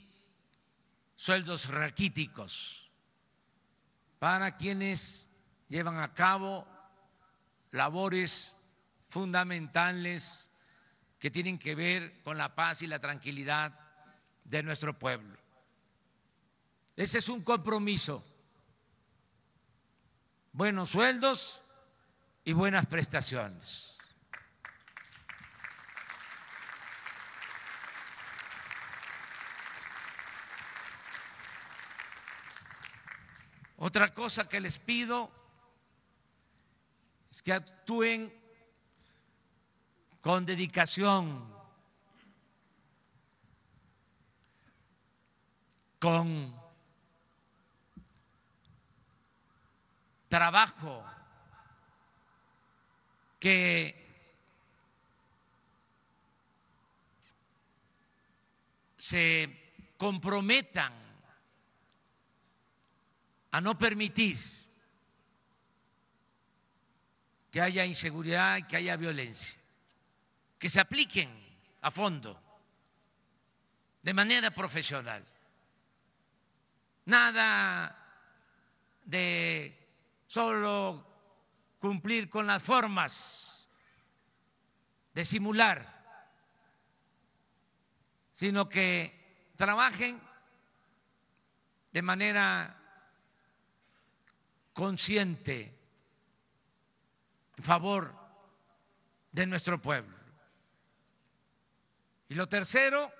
sueldos raquíticos para quienes llevan a cabo labores fundamentales que tienen que ver con la paz y la tranquilidad de nuestro pueblo. Ese es un compromiso. Buenos sueldos y buenas prestaciones. Otra cosa que les pido es que actúen con dedicación, con trabajo, que se comprometan a no permitir que haya inseguridad, que haya violencia, que se apliquen a fondo, de manera profesional. Nada de solo cumplir con las formas, de simular, sino que trabajen de manera consciente en favor de nuestro pueblo. Y lo tercero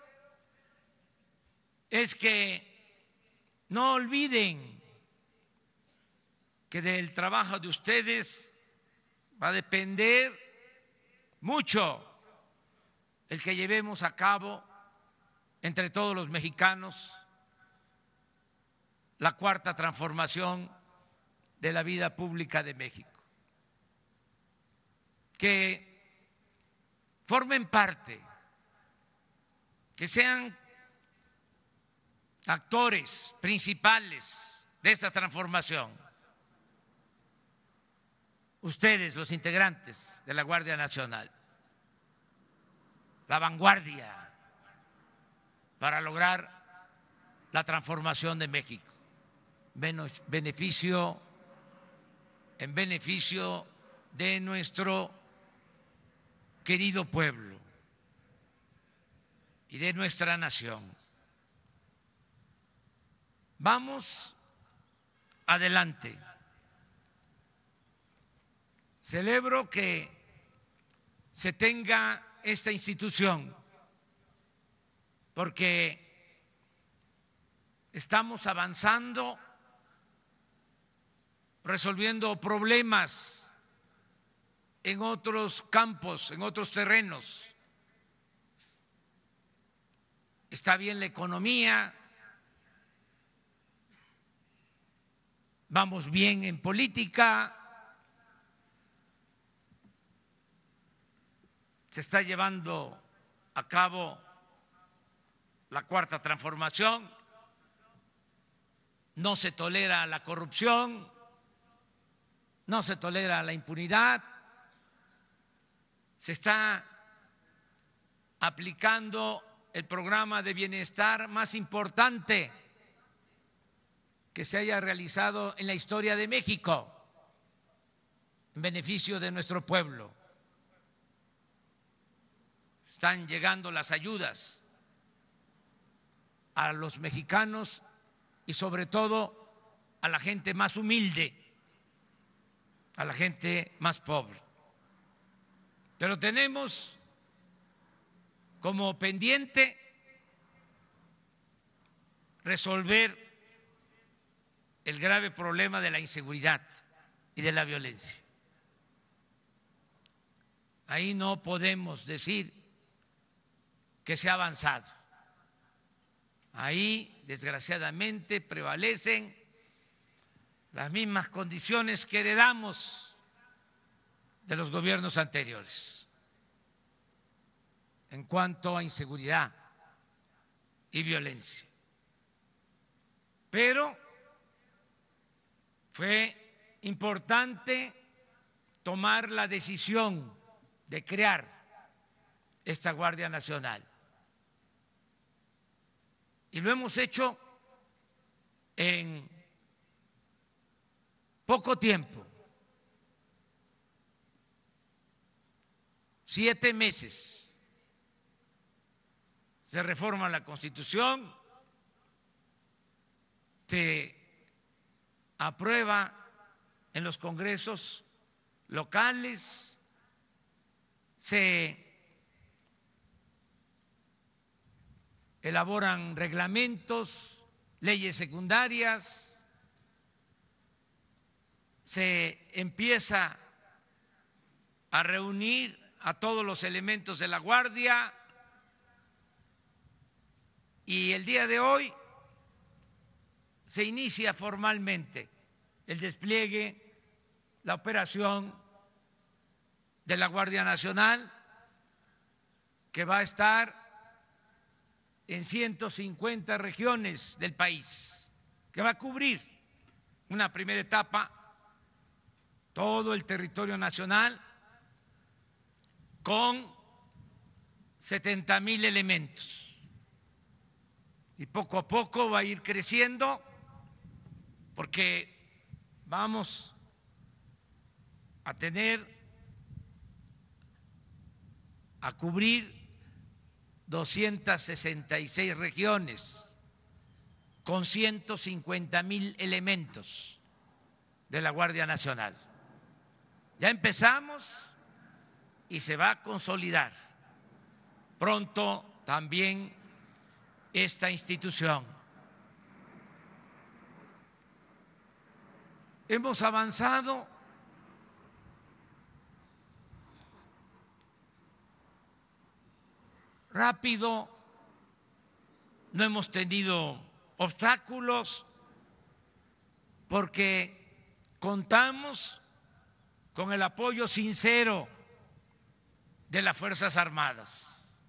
es que no olviden que del trabajo de ustedes va a depender mucho el que llevemos a cabo entre todos los mexicanos la cuarta transformación de la vida pública de México, que formen parte, que sean actores principales de esta transformación, ustedes, los integrantes de la Guardia Nacional, la vanguardia para lograr la transformación de México, menos beneficio en beneficio de nuestro querido pueblo y de nuestra nación. Vamos adelante. Celebro que se tenga esta institución porque estamos avanzando resolviendo problemas en otros campos, en otros terrenos. Está bien la economía, vamos bien en política, se está llevando a cabo la cuarta transformación, no se tolera la corrupción, no se tolera la impunidad, se está aplicando el programa de bienestar más importante que se haya realizado en la historia de México en beneficio de nuestro pueblo. Están llegando las ayudas a los mexicanos y sobre todo a la gente más humilde a la gente más pobre. Pero tenemos como pendiente resolver el grave problema de la inseguridad y de la violencia. Ahí no podemos decir que se ha avanzado. Ahí, desgraciadamente, prevalecen las mismas condiciones que heredamos de los gobiernos anteriores en cuanto a inseguridad y violencia. Pero fue importante tomar la decisión de crear esta Guardia Nacional. Y lo hemos hecho en poco tiempo, siete meses, se reforma la constitución, se aprueba en los congresos locales, se elaboran reglamentos, leyes secundarias, se empieza a reunir a todos los elementos de la Guardia y el día de hoy se inicia formalmente el despliegue, la operación de la Guardia Nacional, que va a estar en 150 regiones del país, que va a cubrir una primera etapa todo el territorio nacional con 70 mil elementos. Y poco a poco va a ir creciendo porque vamos a tener, a cubrir 266 regiones con 150 mil elementos de la Guardia Nacional. Ya empezamos y se va a consolidar pronto también esta institución. Hemos avanzado rápido, no hemos tenido obstáculos porque contamos con el apoyo sincero de las Fuerzas Armadas.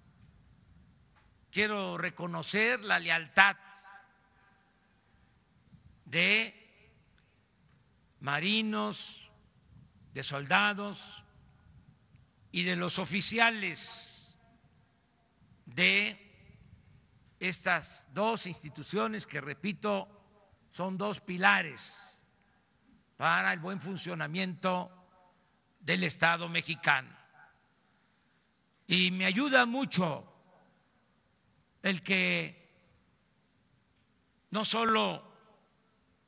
Quiero reconocer la lealtad de marinos, de soldados y de los oficiales de estas dos instituciones que, repito, son dos pilares para el buen funcionamiento del Estado mexicano. Y me ayuda mucho el que no solo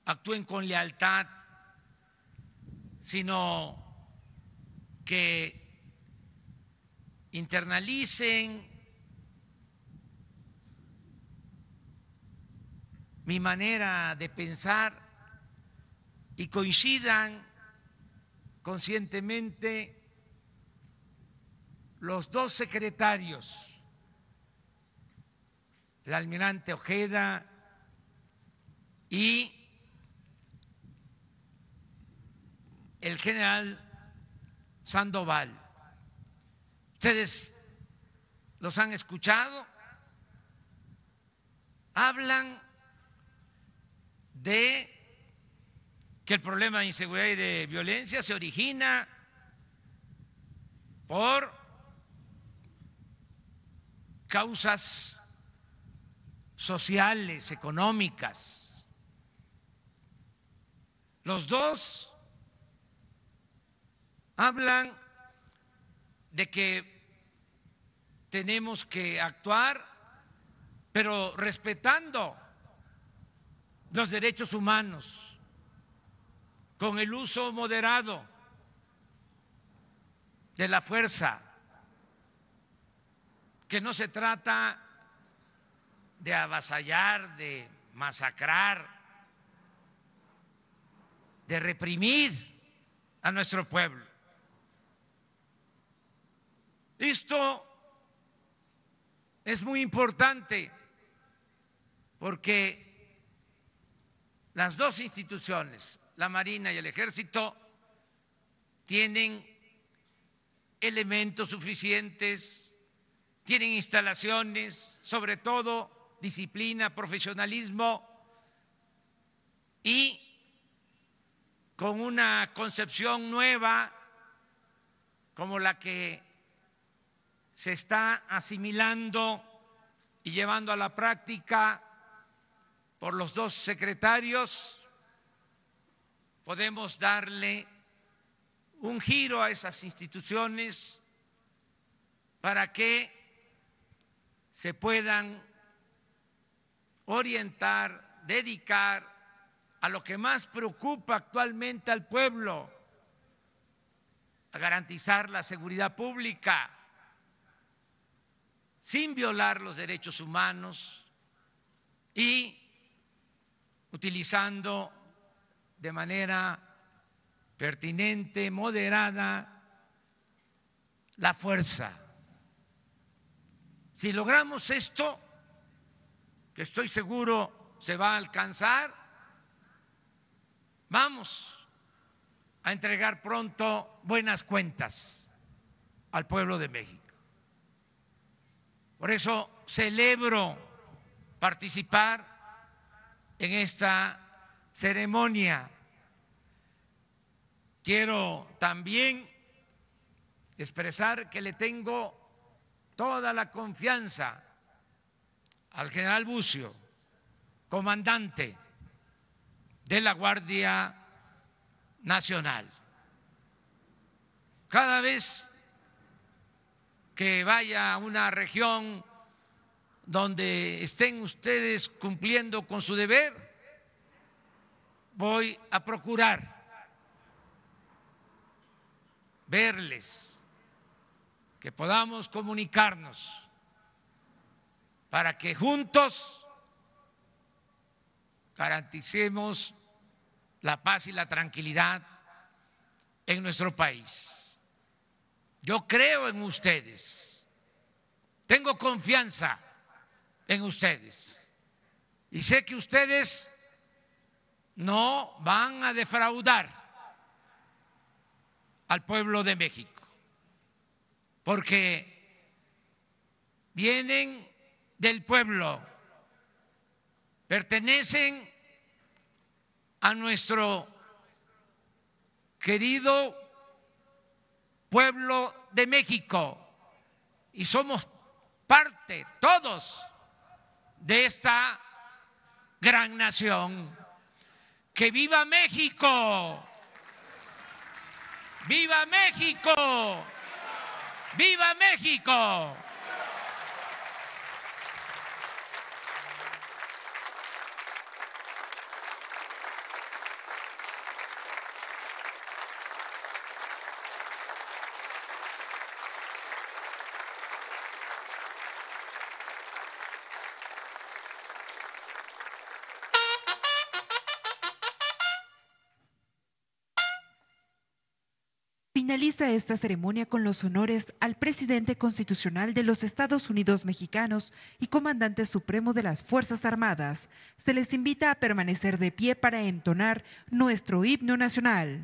actúen con lealtad, sino que internalicen mi manera de pensar y coincidan conscientemente los dos secretarios, el almirante Ojeda y el general Sandoval. Ustedes los han escuchado, hablan de que el problema de inseguridad y de violencia se origina por causas sociales, económicas. Los dos hablan de que tenemos que actuar, pero respetando los derechos humanos con el uso moderado de la fuerza, que no se trata de avasallar, de masacrar, de reprimir a nuestro pueblo. Esto es muy importante porque las dos instituciones, la Marina y el Ejército tienen elementos suficientes, tienen instalaciones, sobre todo disciplina, profesionalismo y con una concepción nueva como la que se está asimilando y llevando a la práctica por los dos secretarios podemos darle un giro a esas instituciones para que se puedan orientar, dedicar a lo que más preocupa actualmente al pueblo, a garantizar la seguridad pública sin violar los derechos humanos y utilizando de manera pertinente, moderada, la fuerza. Si logramos esto, que estoy seguro se va a alcanzar, vamos a entregar pronto buenas cuentas al pueblo de México. Por eso celebro participar en esta ceremonia. Quiero también expresar que le tengo toda la confianza al general Bucio, comandante de la Guardia Nacional. Cada vez que vaya a una región donde estén ustedes cumpliendo con su deber, voy a procurar verles, que podamos comunicarnos para que juntos garanticemos la paz y la tranquilidad en nuestro país. Yo creo en ustedes, tengo confianza en ustedes y sé que ustedes no van a defraudar al pueblo de México, porque vienen del pueblo, pertenecen a nuestro querido pueblo de México y somos parte todos de esta gran nación que viva México. ¡Viva México! ¡Viva México! esta ceremonia con los honores al presidente constitucional de los Estados Unidos mexicanos y comandante supremo de las Fuerzas Armadas. Se les invita a permanecer de pie para entonar nuestro himno nacional.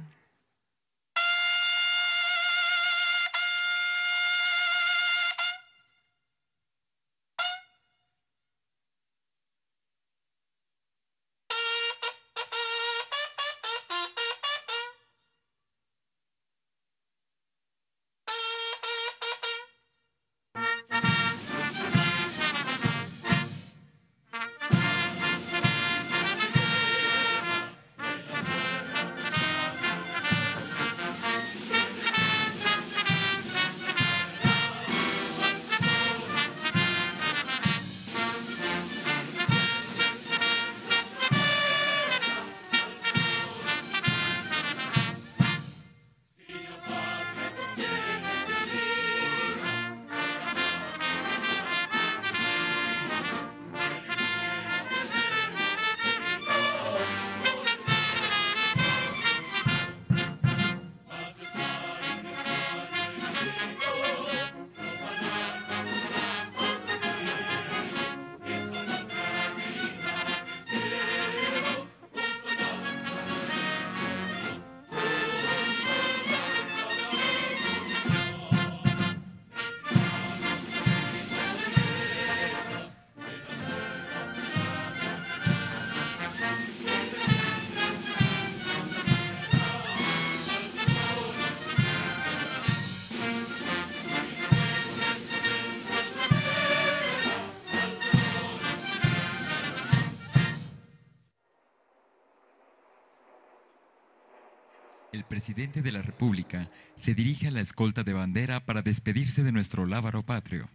presidente de la República se dirige a la escolta de bandera para despedirse de nuestro lábaro patrio.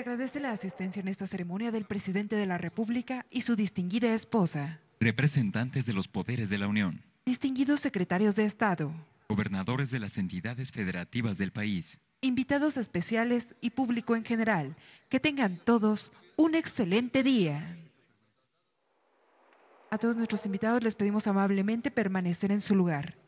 agradece la asistencia en esta ceremonia del presidente de la República y su distinguida esposa. Representantes de los poderes de la Unión. Distinguidos secretarios de Estado. Gobernadores de las entidades federativas del país. Invitados especiales y público en general. Que tengan todos un excelente día. A todos nuestros invitados les pedimos amablemente permanecer en su lugar.